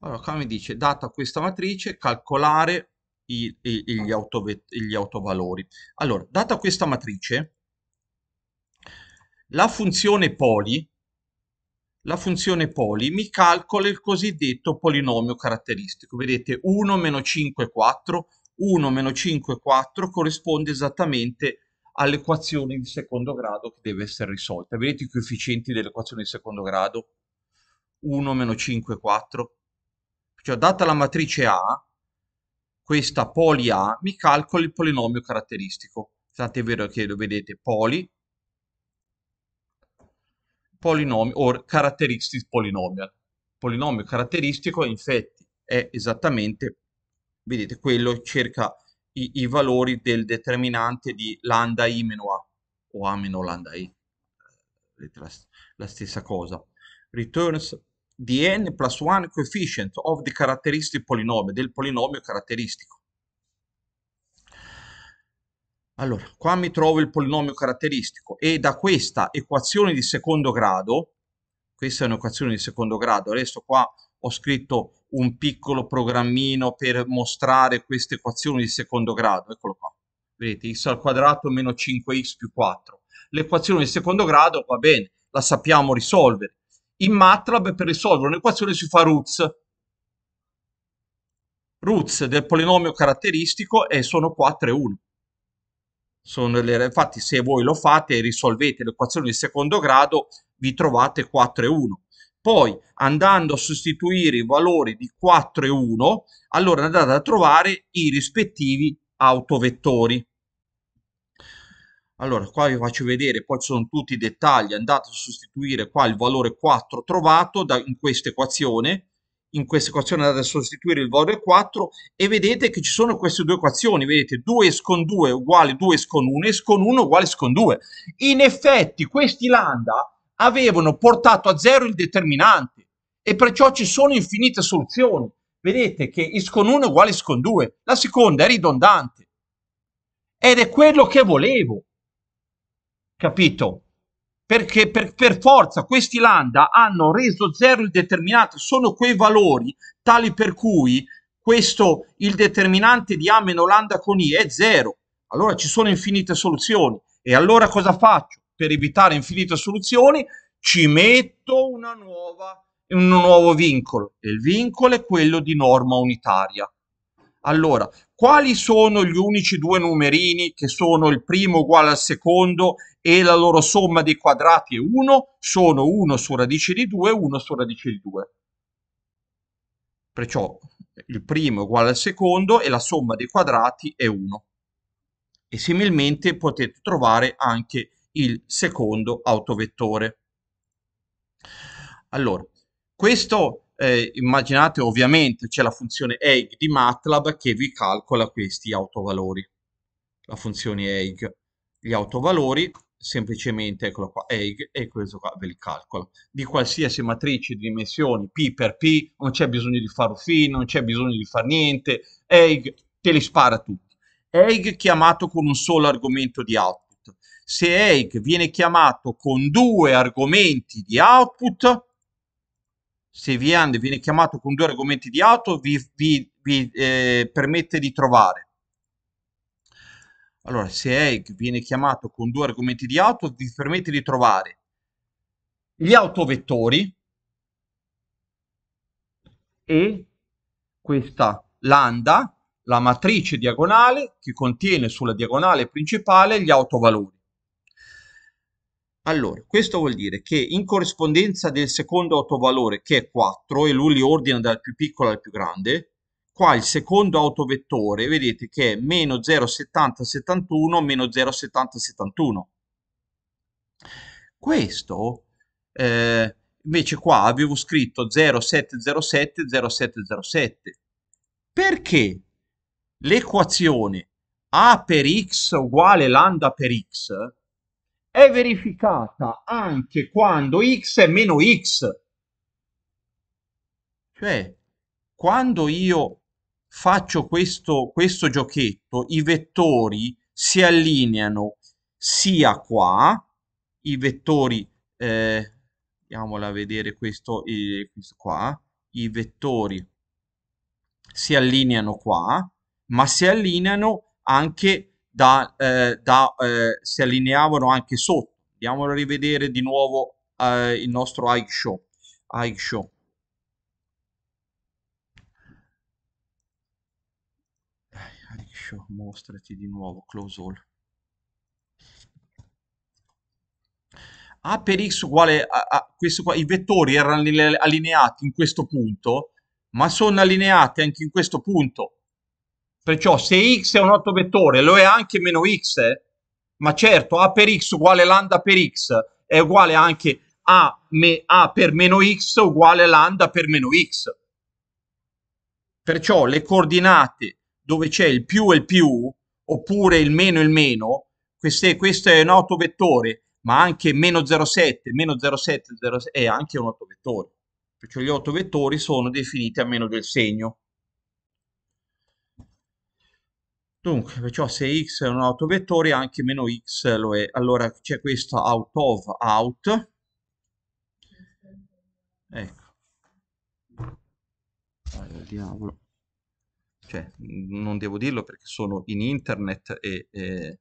Allora, qua mi dice, data questa matrice, calcolare i, i, gli, autovet- gli autovalori. Allora, data questa matrice, la funzione poli, la funzione poli mi calcola il cosiddetto polinomio caratteristico. Vedete 1 meno 5 4, 1 meno 5 4 corrisponde esattamente all'equazione di secondo grado che deve essere risolta. Vedete i coefficienti dell'equazione di secondo grado? 1 meno 5 4. Cioè data la matrice A, questa poli A mi calcola il polinomio caratteristico. Tant'è vero che lo vedete poli, polinomio, o characteristic polynomial. Polinomio caratteristico, infatti, è esattamente, vedete, quello cerca i, i valori del determinante di lambda i meno a, o a meno lambda i. Eh, la stessa cosa. Returns the n plus 1 coefficient of the characteristic polynomial, del polinomio caratteristico. Allora, qua mi trovo il polinomio caratteristico e da questa equazione di secondo grado, questa è un'equazione di secondo grado, adesso qua ho scritto un piccolo programmino per mostrare questa equazione di secondo grado, eccolo qua, vedete, x al quadrato meno 5x più 4. L'equazione di secondo grado, va bene, la sappiamo risolvere, in MATLAB per risolvere un'equazione si fa roots. Roots del polinomio caratteristico e sono 4 e 1. Sono le, infatti se voi lo fate e risolvete l'equazione di secondo grado vi trovate 4 e 1. Poi andando a sostituire i valori di 4 e 1, allora andate a trovare i rispettivi autovettori allora qua vi faccio vedere poi ci sono tutti i dettagli andate a sostituire qua il valore 4 trovato da, in questa equazione in questa equazione andate a sostituire il valore 4 e vedete che ci sono queste due equazioni, vedete 2 s 2 uguale 2 s 1 escon 1 uguale s con 2. In effetti questi lambda avevano portato a zero il determinante e perciò ci sono infinite soluzioni. Vedete che escon 1 uguale s con 2, la seconda è ridondante ed è quello che volevo capito? Perché per, per forza questi lambda hanno reso zero il determinante, sono quei valori tali per cui questo il determinante di A meno lambda con i è zero. allora ci sono infinite soluzioni e allora cosa faccio per evitare infinite soluzioni ci metto una nuova un nuovo vincolo e il vincolo è quello di norma unitaria allora quali sono gli unici due numerini che sono il primo uguale al secondo e la loro somma dei quadrati è 1? Sono 1 su radice di 2 e 1 su radice di 2. Perciò il primo è uguale al secondo e la somma dei quadrati è 1. E similmente potete trovare anche il secondo autovettore. Allora, questo eh, immaginate ovviamente c'è la funzione EIG di MATLAB che vi calcola questi autovalori. La funzione EIG, gli autovalori, semplicemente eccolo qua, EIG, e questo qua ve li calcola. Di qualsiasi matrice di dimensioni P per P, non c'è bisogno di fare fin, non c'è bisogno di fare niente, EIG te li spara tutti. EIG chiamato con un solo argomento di output. Se EIG viene chiamato con due argomenti di output, se vi viene chiamato con due argomenti di auto, vi, vi, vi eh, permette di trovare. Allora, se EIG viene chiamato con due argomenti di auto, vi permette di trovare gli autovettori e questa lambda, la matrice diagonale che contiene sulla diagonale principale gli autovalori. Allora, questo vuol dire che in corrispondenza del secondo autovalore, che è 4, e lui li ordina dal più piccolo al più grande, qua il secondo autovettore, vedete che è meno 0,7071, meno 0,7071. Questo, eh, invece qua avevo scritto 0707, 0707. Perché l'equazione A per x uguale lambda per x è verificata anche quando x è meno x. Cioè, quando io faccio questo, questo giochetto, i vettori si allineano sia qua, i vettori, eh, andiamola a vedere questo, eh, questo qua, i vettori si allineano qua, ma si allineano anche qua da, eh, da, eh, si allineavano anche sotto. Andiamo a rivedere di nuovo eh, il nostro high show. High show. High eh, show, mostrati di nuovo, close all. A per x uguale a, a questo qua, i vettori erano allineati in questo punto, ma sono allineati anche in questo punto Perciò se x è un 8 vettore, lo è anche meno x, eh. ma certo a per x uguale lambda per x è uguale anche a, me, a per meno x uguale lambda per meno x. Perciò le coordinate dove c'è il più e il più, oppure il meno e il meno, queste, questo è un vettore, ma anche meno 0,7, meno 0,7 è anche un vettore. Perciò gli vettori sono definiti a meno del segno. Dunque, perciò se x è un autovettore anche meno x lo è. Allora c'è questo out of out. Ecco. Allora, diavolo. Cioè, non devo dirlo perché sono in internet e... e...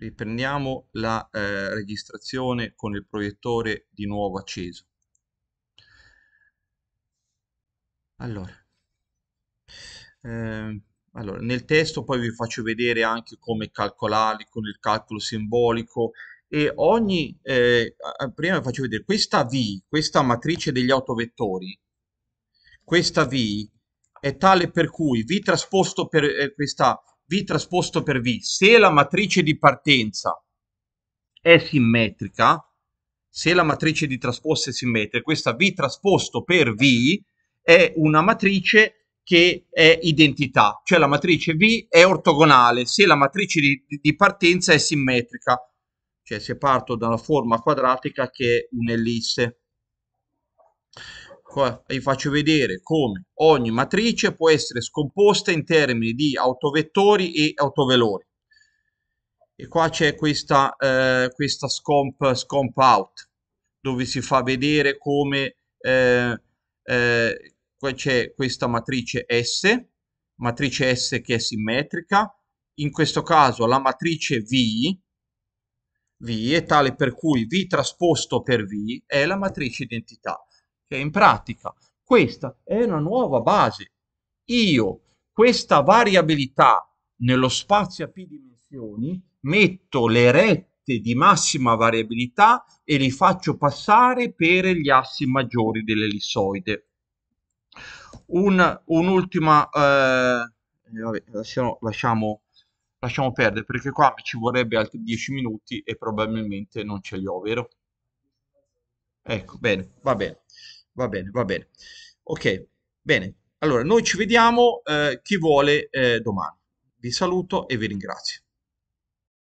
Riprendiamo la eh, registrazione con il proiettore di nuovo acceso. Allora. Eh allora, nel testo poi vi faccio vedere anche come calcolarli con il calcolo simbolico e ogni, eh, prima vi faccio vedere questa V, questa matrice degli autovettori, questa V è tale per cui V trasposto per eh, questa V trasposto per V, se la matrice di partenza è simmetrica, se la matrice di trasposto è simmetrica, questa V trasposto per V è una matrice che è identità, cioè la matrice V è ortogonale se la matrice di, di partenza è simmetrica, cioè se parto da una forma quadratica che è un'ellisse. Qua vi faccio vedere come ogni matrice può essere scomposta in termini di autovettori e autovelori. E qua c'è questa, eh, questa scomp, scomp out, dove si fa vedere come eh, eh, c'è questa matrice S, matrice S che è simmetrica, in questo caso la matrice V, V è tale per cui V trasposto per V è la matrice identità, che in pratica questa è una nuova base. Io questa variabilità nello spazio a p dimensioni metto le rette di massima variabilità e li faccio passare per gli assi maggiori dell'ellissoide. Un, un'ultima eh, eh, vabbè, lasciamo, lasciamo, lasciamo perdere perché qua ci vorrebbe altri 10 minuti e probabilmente non ce li ho, vero? Ecco, bene, va bene, va bene, va bene. Ok, bene. Allora, noi ci vediamo eh, chi vuole eh, domani. Vi saluto e vi ringrazio.